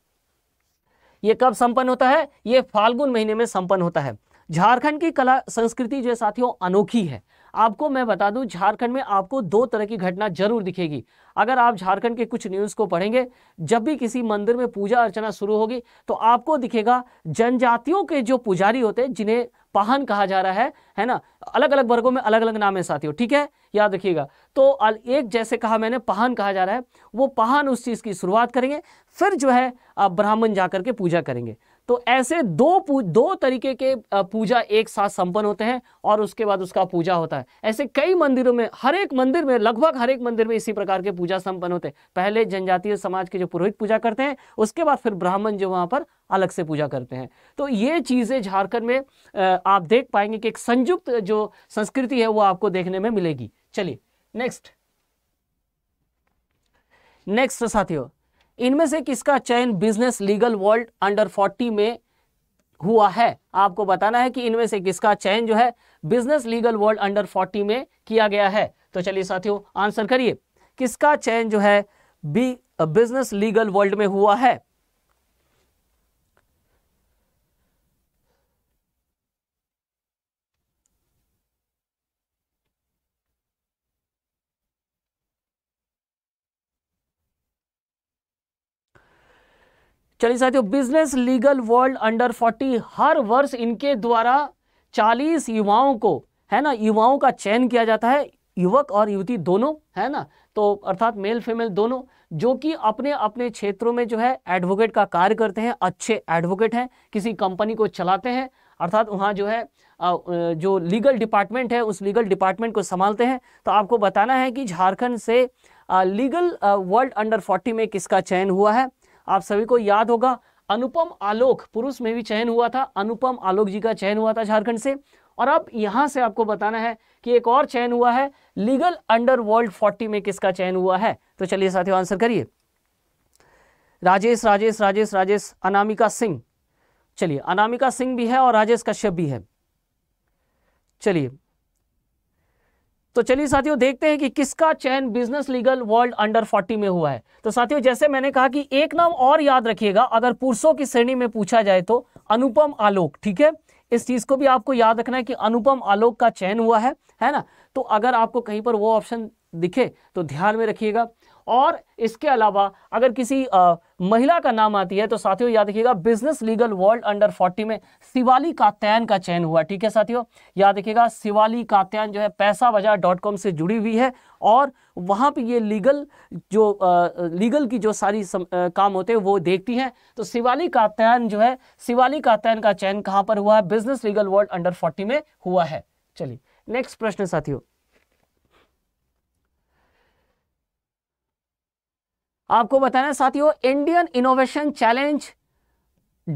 ये कब संपन्न होता है ये फाल्गुन महीने में संपन्न होता है झारखंड की कला संस्कृति जो है साथियों अनोखी है आपको मैं बता दूं झारखंड में आपको दो तरह की घटना जरूर दिखेगी अगर आप झारखंड के कुछ न्यूज़ को पढ़ेंगे जब भी किसी मंदिर में पूजा अर्चना शुरू होगी तो आपको दिखेगा जनजातियों के जो पुजारी होते हैं जिन्हें पाहन कहा जा रहा है है ना अलग अलग वर्गों में अलग अलग नाम है साथियों ठीक है याद रखिएगा तो एक जैसे कहा मैंने पाहन कहा जा रहा है वो पाहन उस चीज़ की शुरुआत करेंगे फिर जो है आप ब्राह्मण जाकर के पूजा करेंगे तो ऐसे दो दो तरीके के पूजा एक साथ संपन्न होते हैं और उसके बाद उसका पूजा होता है ऐसे कई मंदिरों में हर एक मंदिर में लगभग हर एक मंदिर में इसी प्रकार के पूजा संपन्न होते हैं पहले जनजातीय समाज के जो पुरोहित पूजा करते हैं उसके बाद फिर ब्राह्मण जो वहाँ पर अलग से पूजा करते हैं तो ये चीज़ें झारखंड में आप देख पाएंगे कि एक संयुक्त जो संस्कृति है वो आपको देखने में मिलेगी चलिए नेक्स्ट नेक्स्ट साथियों इनमें से किसका चयन business legal world under forty में हुआ है आपको बताना है कि इनमें से किसका चयन जो है business legal world under forty में किया गया है तो चलिए साथियों आंसर करिए किसका चयन जो है बी बिजनेस लीगल वर्ल्ड में हुआ है चलिए साथियों बिजनेस लीगल वर्ल्ड अंडर 40 हर वर्ष इनके द्वारा 40 युवाओं को है ना युवाओं का चयन किया जाता है युवक और युवती दोनों है ना तो अर्थात मेल फीमेल दोनों जो कि अपने अपने क्षेत्रों में जो है एडवोकेट का कार्य करते हैं अच्छे एडवोकेट हैं किसी कंपनी को चलाते हैं अर्थात वहाँ जो है जो लीगल डिपार्टमेंट है उस लीगल डिपार्टमेंट को संभालते हैं तो आपको बताना है कि झारखंड से लीगल वर्ल्ड अंडर फोर्टी में किसका चयन हुआ है आप सभी को याद होगा अनुपम आलोक पुरुष में भी चयन हुआ था अनुपम आलोक जी का चयन हुआ था झारखंड से और अब यहां से आपको बताना है कि एक और चयन हुआ है लीगल अंडर वर्ल्ड फोर्टी में किसका चयन हुआ है तो चलिए साथियों आंसर करिए राजेश राजेश राजेश राजेश अनामिका सिंह चलिए अनामिका सिंह भी है और राजेश कश्यप भी है चलिए तो चलिए साथियों देखते हैं कि किसका चयन बिजनेस लीगल वर्ल्ड अंडर 40 में हुआ है तो साथियों जैसे मैंने कहा कि एक नाम और याद रखिएगा अगर पुरुषों की श्रेणी में पूछा जाए तो अनुपम आलोक ठीक है इस चीज को भी आपको याद रखना है कि अनुपम आलोक का चयन हुआ है है ना तो अगर आपको कहीं पर वो ऑप्शन दिखे तो ध्यान में रखिएगा और इसके अलावा अगर किसी आ, महिला का नाम आती है तो साथियों याद रखिएगा बिजनेस लीगल वर्ल्ड अंडर 40 में शिवाली कात्यायन का चयन हुआ ठीक है साथियों याद रखिएगा शिवाली कात्यायन जो है पैसा बाजार डॉट कॉम से जुड़ी हुई है और वहाँ पे ये लीगल जो आ, लीगल की जो सारी सम, आ, काम होते हैं वो देखती हैं तो शिवाली कात्यायन जो है शिवाली कात्यायन का चयन कहाँ पर हुआ है business legal world under forty में हुआ है चलिए नेक्स्ट प्रश्न साथियों आपको बताना साथियों Indian innovation challenge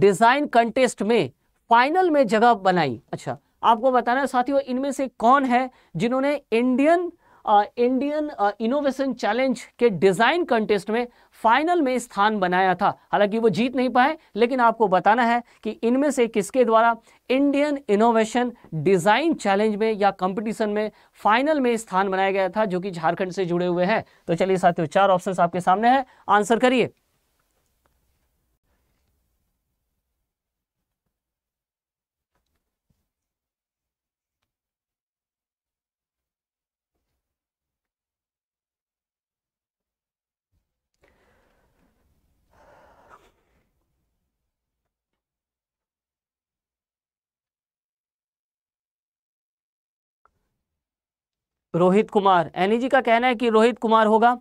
design contest में फाइनल में जगह बनाई अच्छा आपको बताना साथियों इनमें से कौन है जिन्होंने इंडियन इंडियन इनोवेशन चैलेंज के डिज़ाइन कंटेस्ट में फाइनल में स्थान बनाया था हालांकि वो जीत नहीं पाए लेकिन आपको बताना है कि इनमें से किसके द्वारा इंडियन इनोवेशन डिज़ाइन चैलेंज में या कंपटीशन में फाइनल में स्थान बनाया गया था जो कि झारखंड से जुड़े हुए हैं तो चलिए साथियों चार ऑप्शन आपके सामने है आंसर करिए रोहित कुमार एनी जी का कहना है कि रोहित कुमार होगा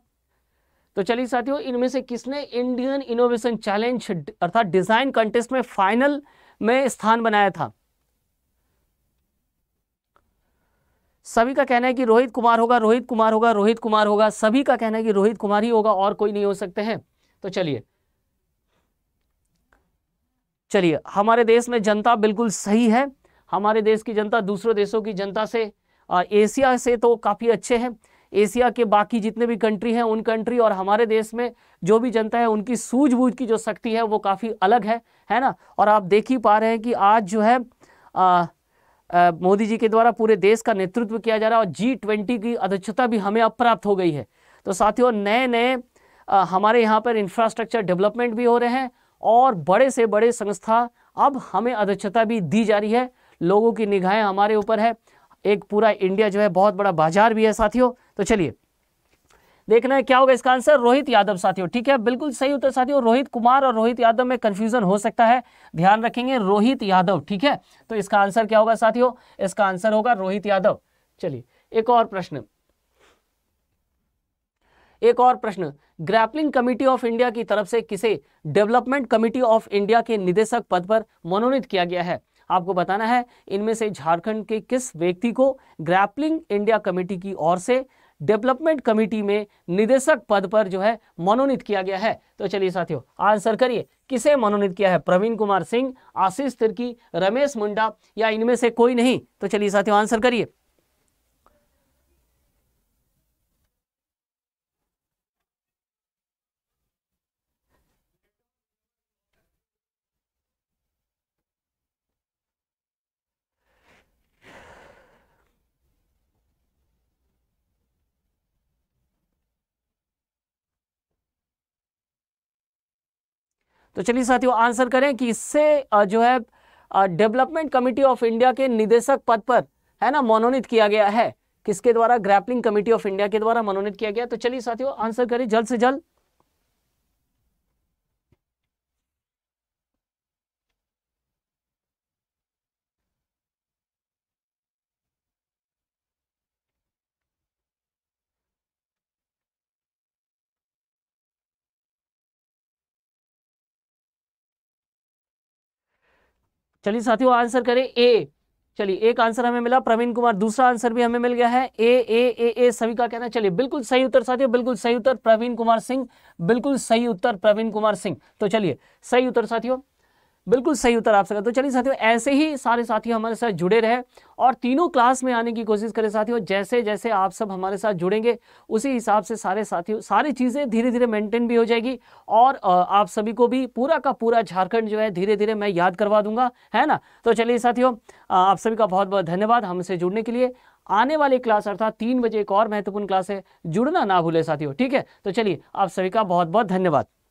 तो चलिए साथियों इनमें से किसने इंडियन इनोवेशन चैलेंज अर्थात डिजाइन कंटेस्ट में फाइनल में स्थान बनाया था सभी का कहना है कि रोहित कुमार होगा रोहित कुमार होगा रोहित कुमार होगा सभी का कहना है कि रोहित कुमार ही होगा और कोई नहीं हो सकते हैं तो चलिए चलिए हमारे देश में जनता बिल्कुल सही है हमारे देश की जनता दूसरे देशों की जनता से एशिया से तो काफ़ी अच्छे हैं एशिया के बाकी जितने भी कंट्री हैं उन कंट्री और हमारे देश में जो भी जनता है उनकी सूझबूझ की जो शक्ति है वो काफ़ी अलग है है ना और आप देख ही पा रहे हैं कि आज जो है आ, आ, मोदी जी के द्वारा पूरे देश का नेतृत्व किया जा रहा है और जी ट्वेंटी की अध्यक्षता भी हमें अब प्राप्त हो गई है तो साथियों नए नए हमारे यहाँ पर इंफ्रास्ट्रक्चर डेवलपमेंट भी हो रहे हैं और बड़े से बड़े संस्था अब हमें अध्यक्षता भी दी जा रही है लोगों की निगाहें हमारे ऊपर है एक पूरा इंडिया जो है बहुत बड़ा बाजार भी है साथियों तो चलिए देखना है क्या होगा इसका आंसर रोहित यादव साथियों ठीक है बिल्कुल सही उत्तर साथियों रोहित कुमार और रोहित यादव में कंफ्यूजन हो सकता है ध्यान रखेंगे रोहित यादव ठीक है तो इसका आंसर क्या होगा साथियों इसका आंसर होगा रोहित यादव चलिए एक और प्रश्न एक और प्रश्न ग्रैपलिंग कमिटी ऑफ इंडिया की तरफ से किसे डेवलपमेंट कमिटी ऑफ इंडिया के निदेशक पद पर मनोनीत किया गया है आपको बताना है इनमें से झारखंड के किस व्यक्ति को ग्रैपलिंग इंडिया कमेटी की ओर से डेवलपमेंट कमेटी में निदेशक पद पर जो है मनोनीत किया गया है तो चलिए साथियों आंसर करिए किसे मनोनीत किया है प्रवीण कुमार सिंह आशीष तिर्की रमेश मुंडा या इनमें से कोई नहीं तो चलिए साथियों आंसर करिए तो चलिए साथियों आंसर करें कि इससे जो है डेवलपमेंट कमिटी ऑफ इंडिया के निदेशक पद पर है ना मनोनीत किया गया है किसके द्वारा ग्रैपलिंग कमिटी ऑफ इंडिया के द्वारा मनोनीत किया गया तो चलिए साथियों आंसर करें जल्द से जल्द चलिए साथियों आंसर करें ए चलिए एक आंसर हमें मिला प्रवीण कुमार दूसरा आंसर भी हमें मिल गया है ए ए ए ए सभी का कहना चलिए बिल्कुल सही उत्तर साथियों बिल्कुल सही उत्तर प्रवीण कुमार सिंह बिल्कुल सही उत्तर प्रवीण कुमार सिंह तो चलिए सही उत्तर साथियों बिल्कुल सही उत्तर आप सकते तो चलिए साथियों ऐसे ही सारे साथी हमारे साथ जुड़े रहे और तीनों क्लास में आने की कोशिश करें साथियों जैसे जैसे आप सब हमारे साथ जुड़ेंगे उसी हिसाब से सारे साथियों सारी चीज़ें धीरे धीरे मेंटेन भी हो जाएगी और आप सभी को भी पूरा का पूरा झारखंड जो है धीरे धीरे मैं याद करवा दूंगा है ना तो चलिए साथियों आप सभी का बहुत बहुत धन्यवाद हमसे जुड़ने के लिए आने वाली क्लास अर्थात तीन बजे एक और महत्वपूर्ण क्लास है जुड़ना ना भूले साथियों ठीक है तो चलिए आप सभी का बहुत बहुत धन्यवाद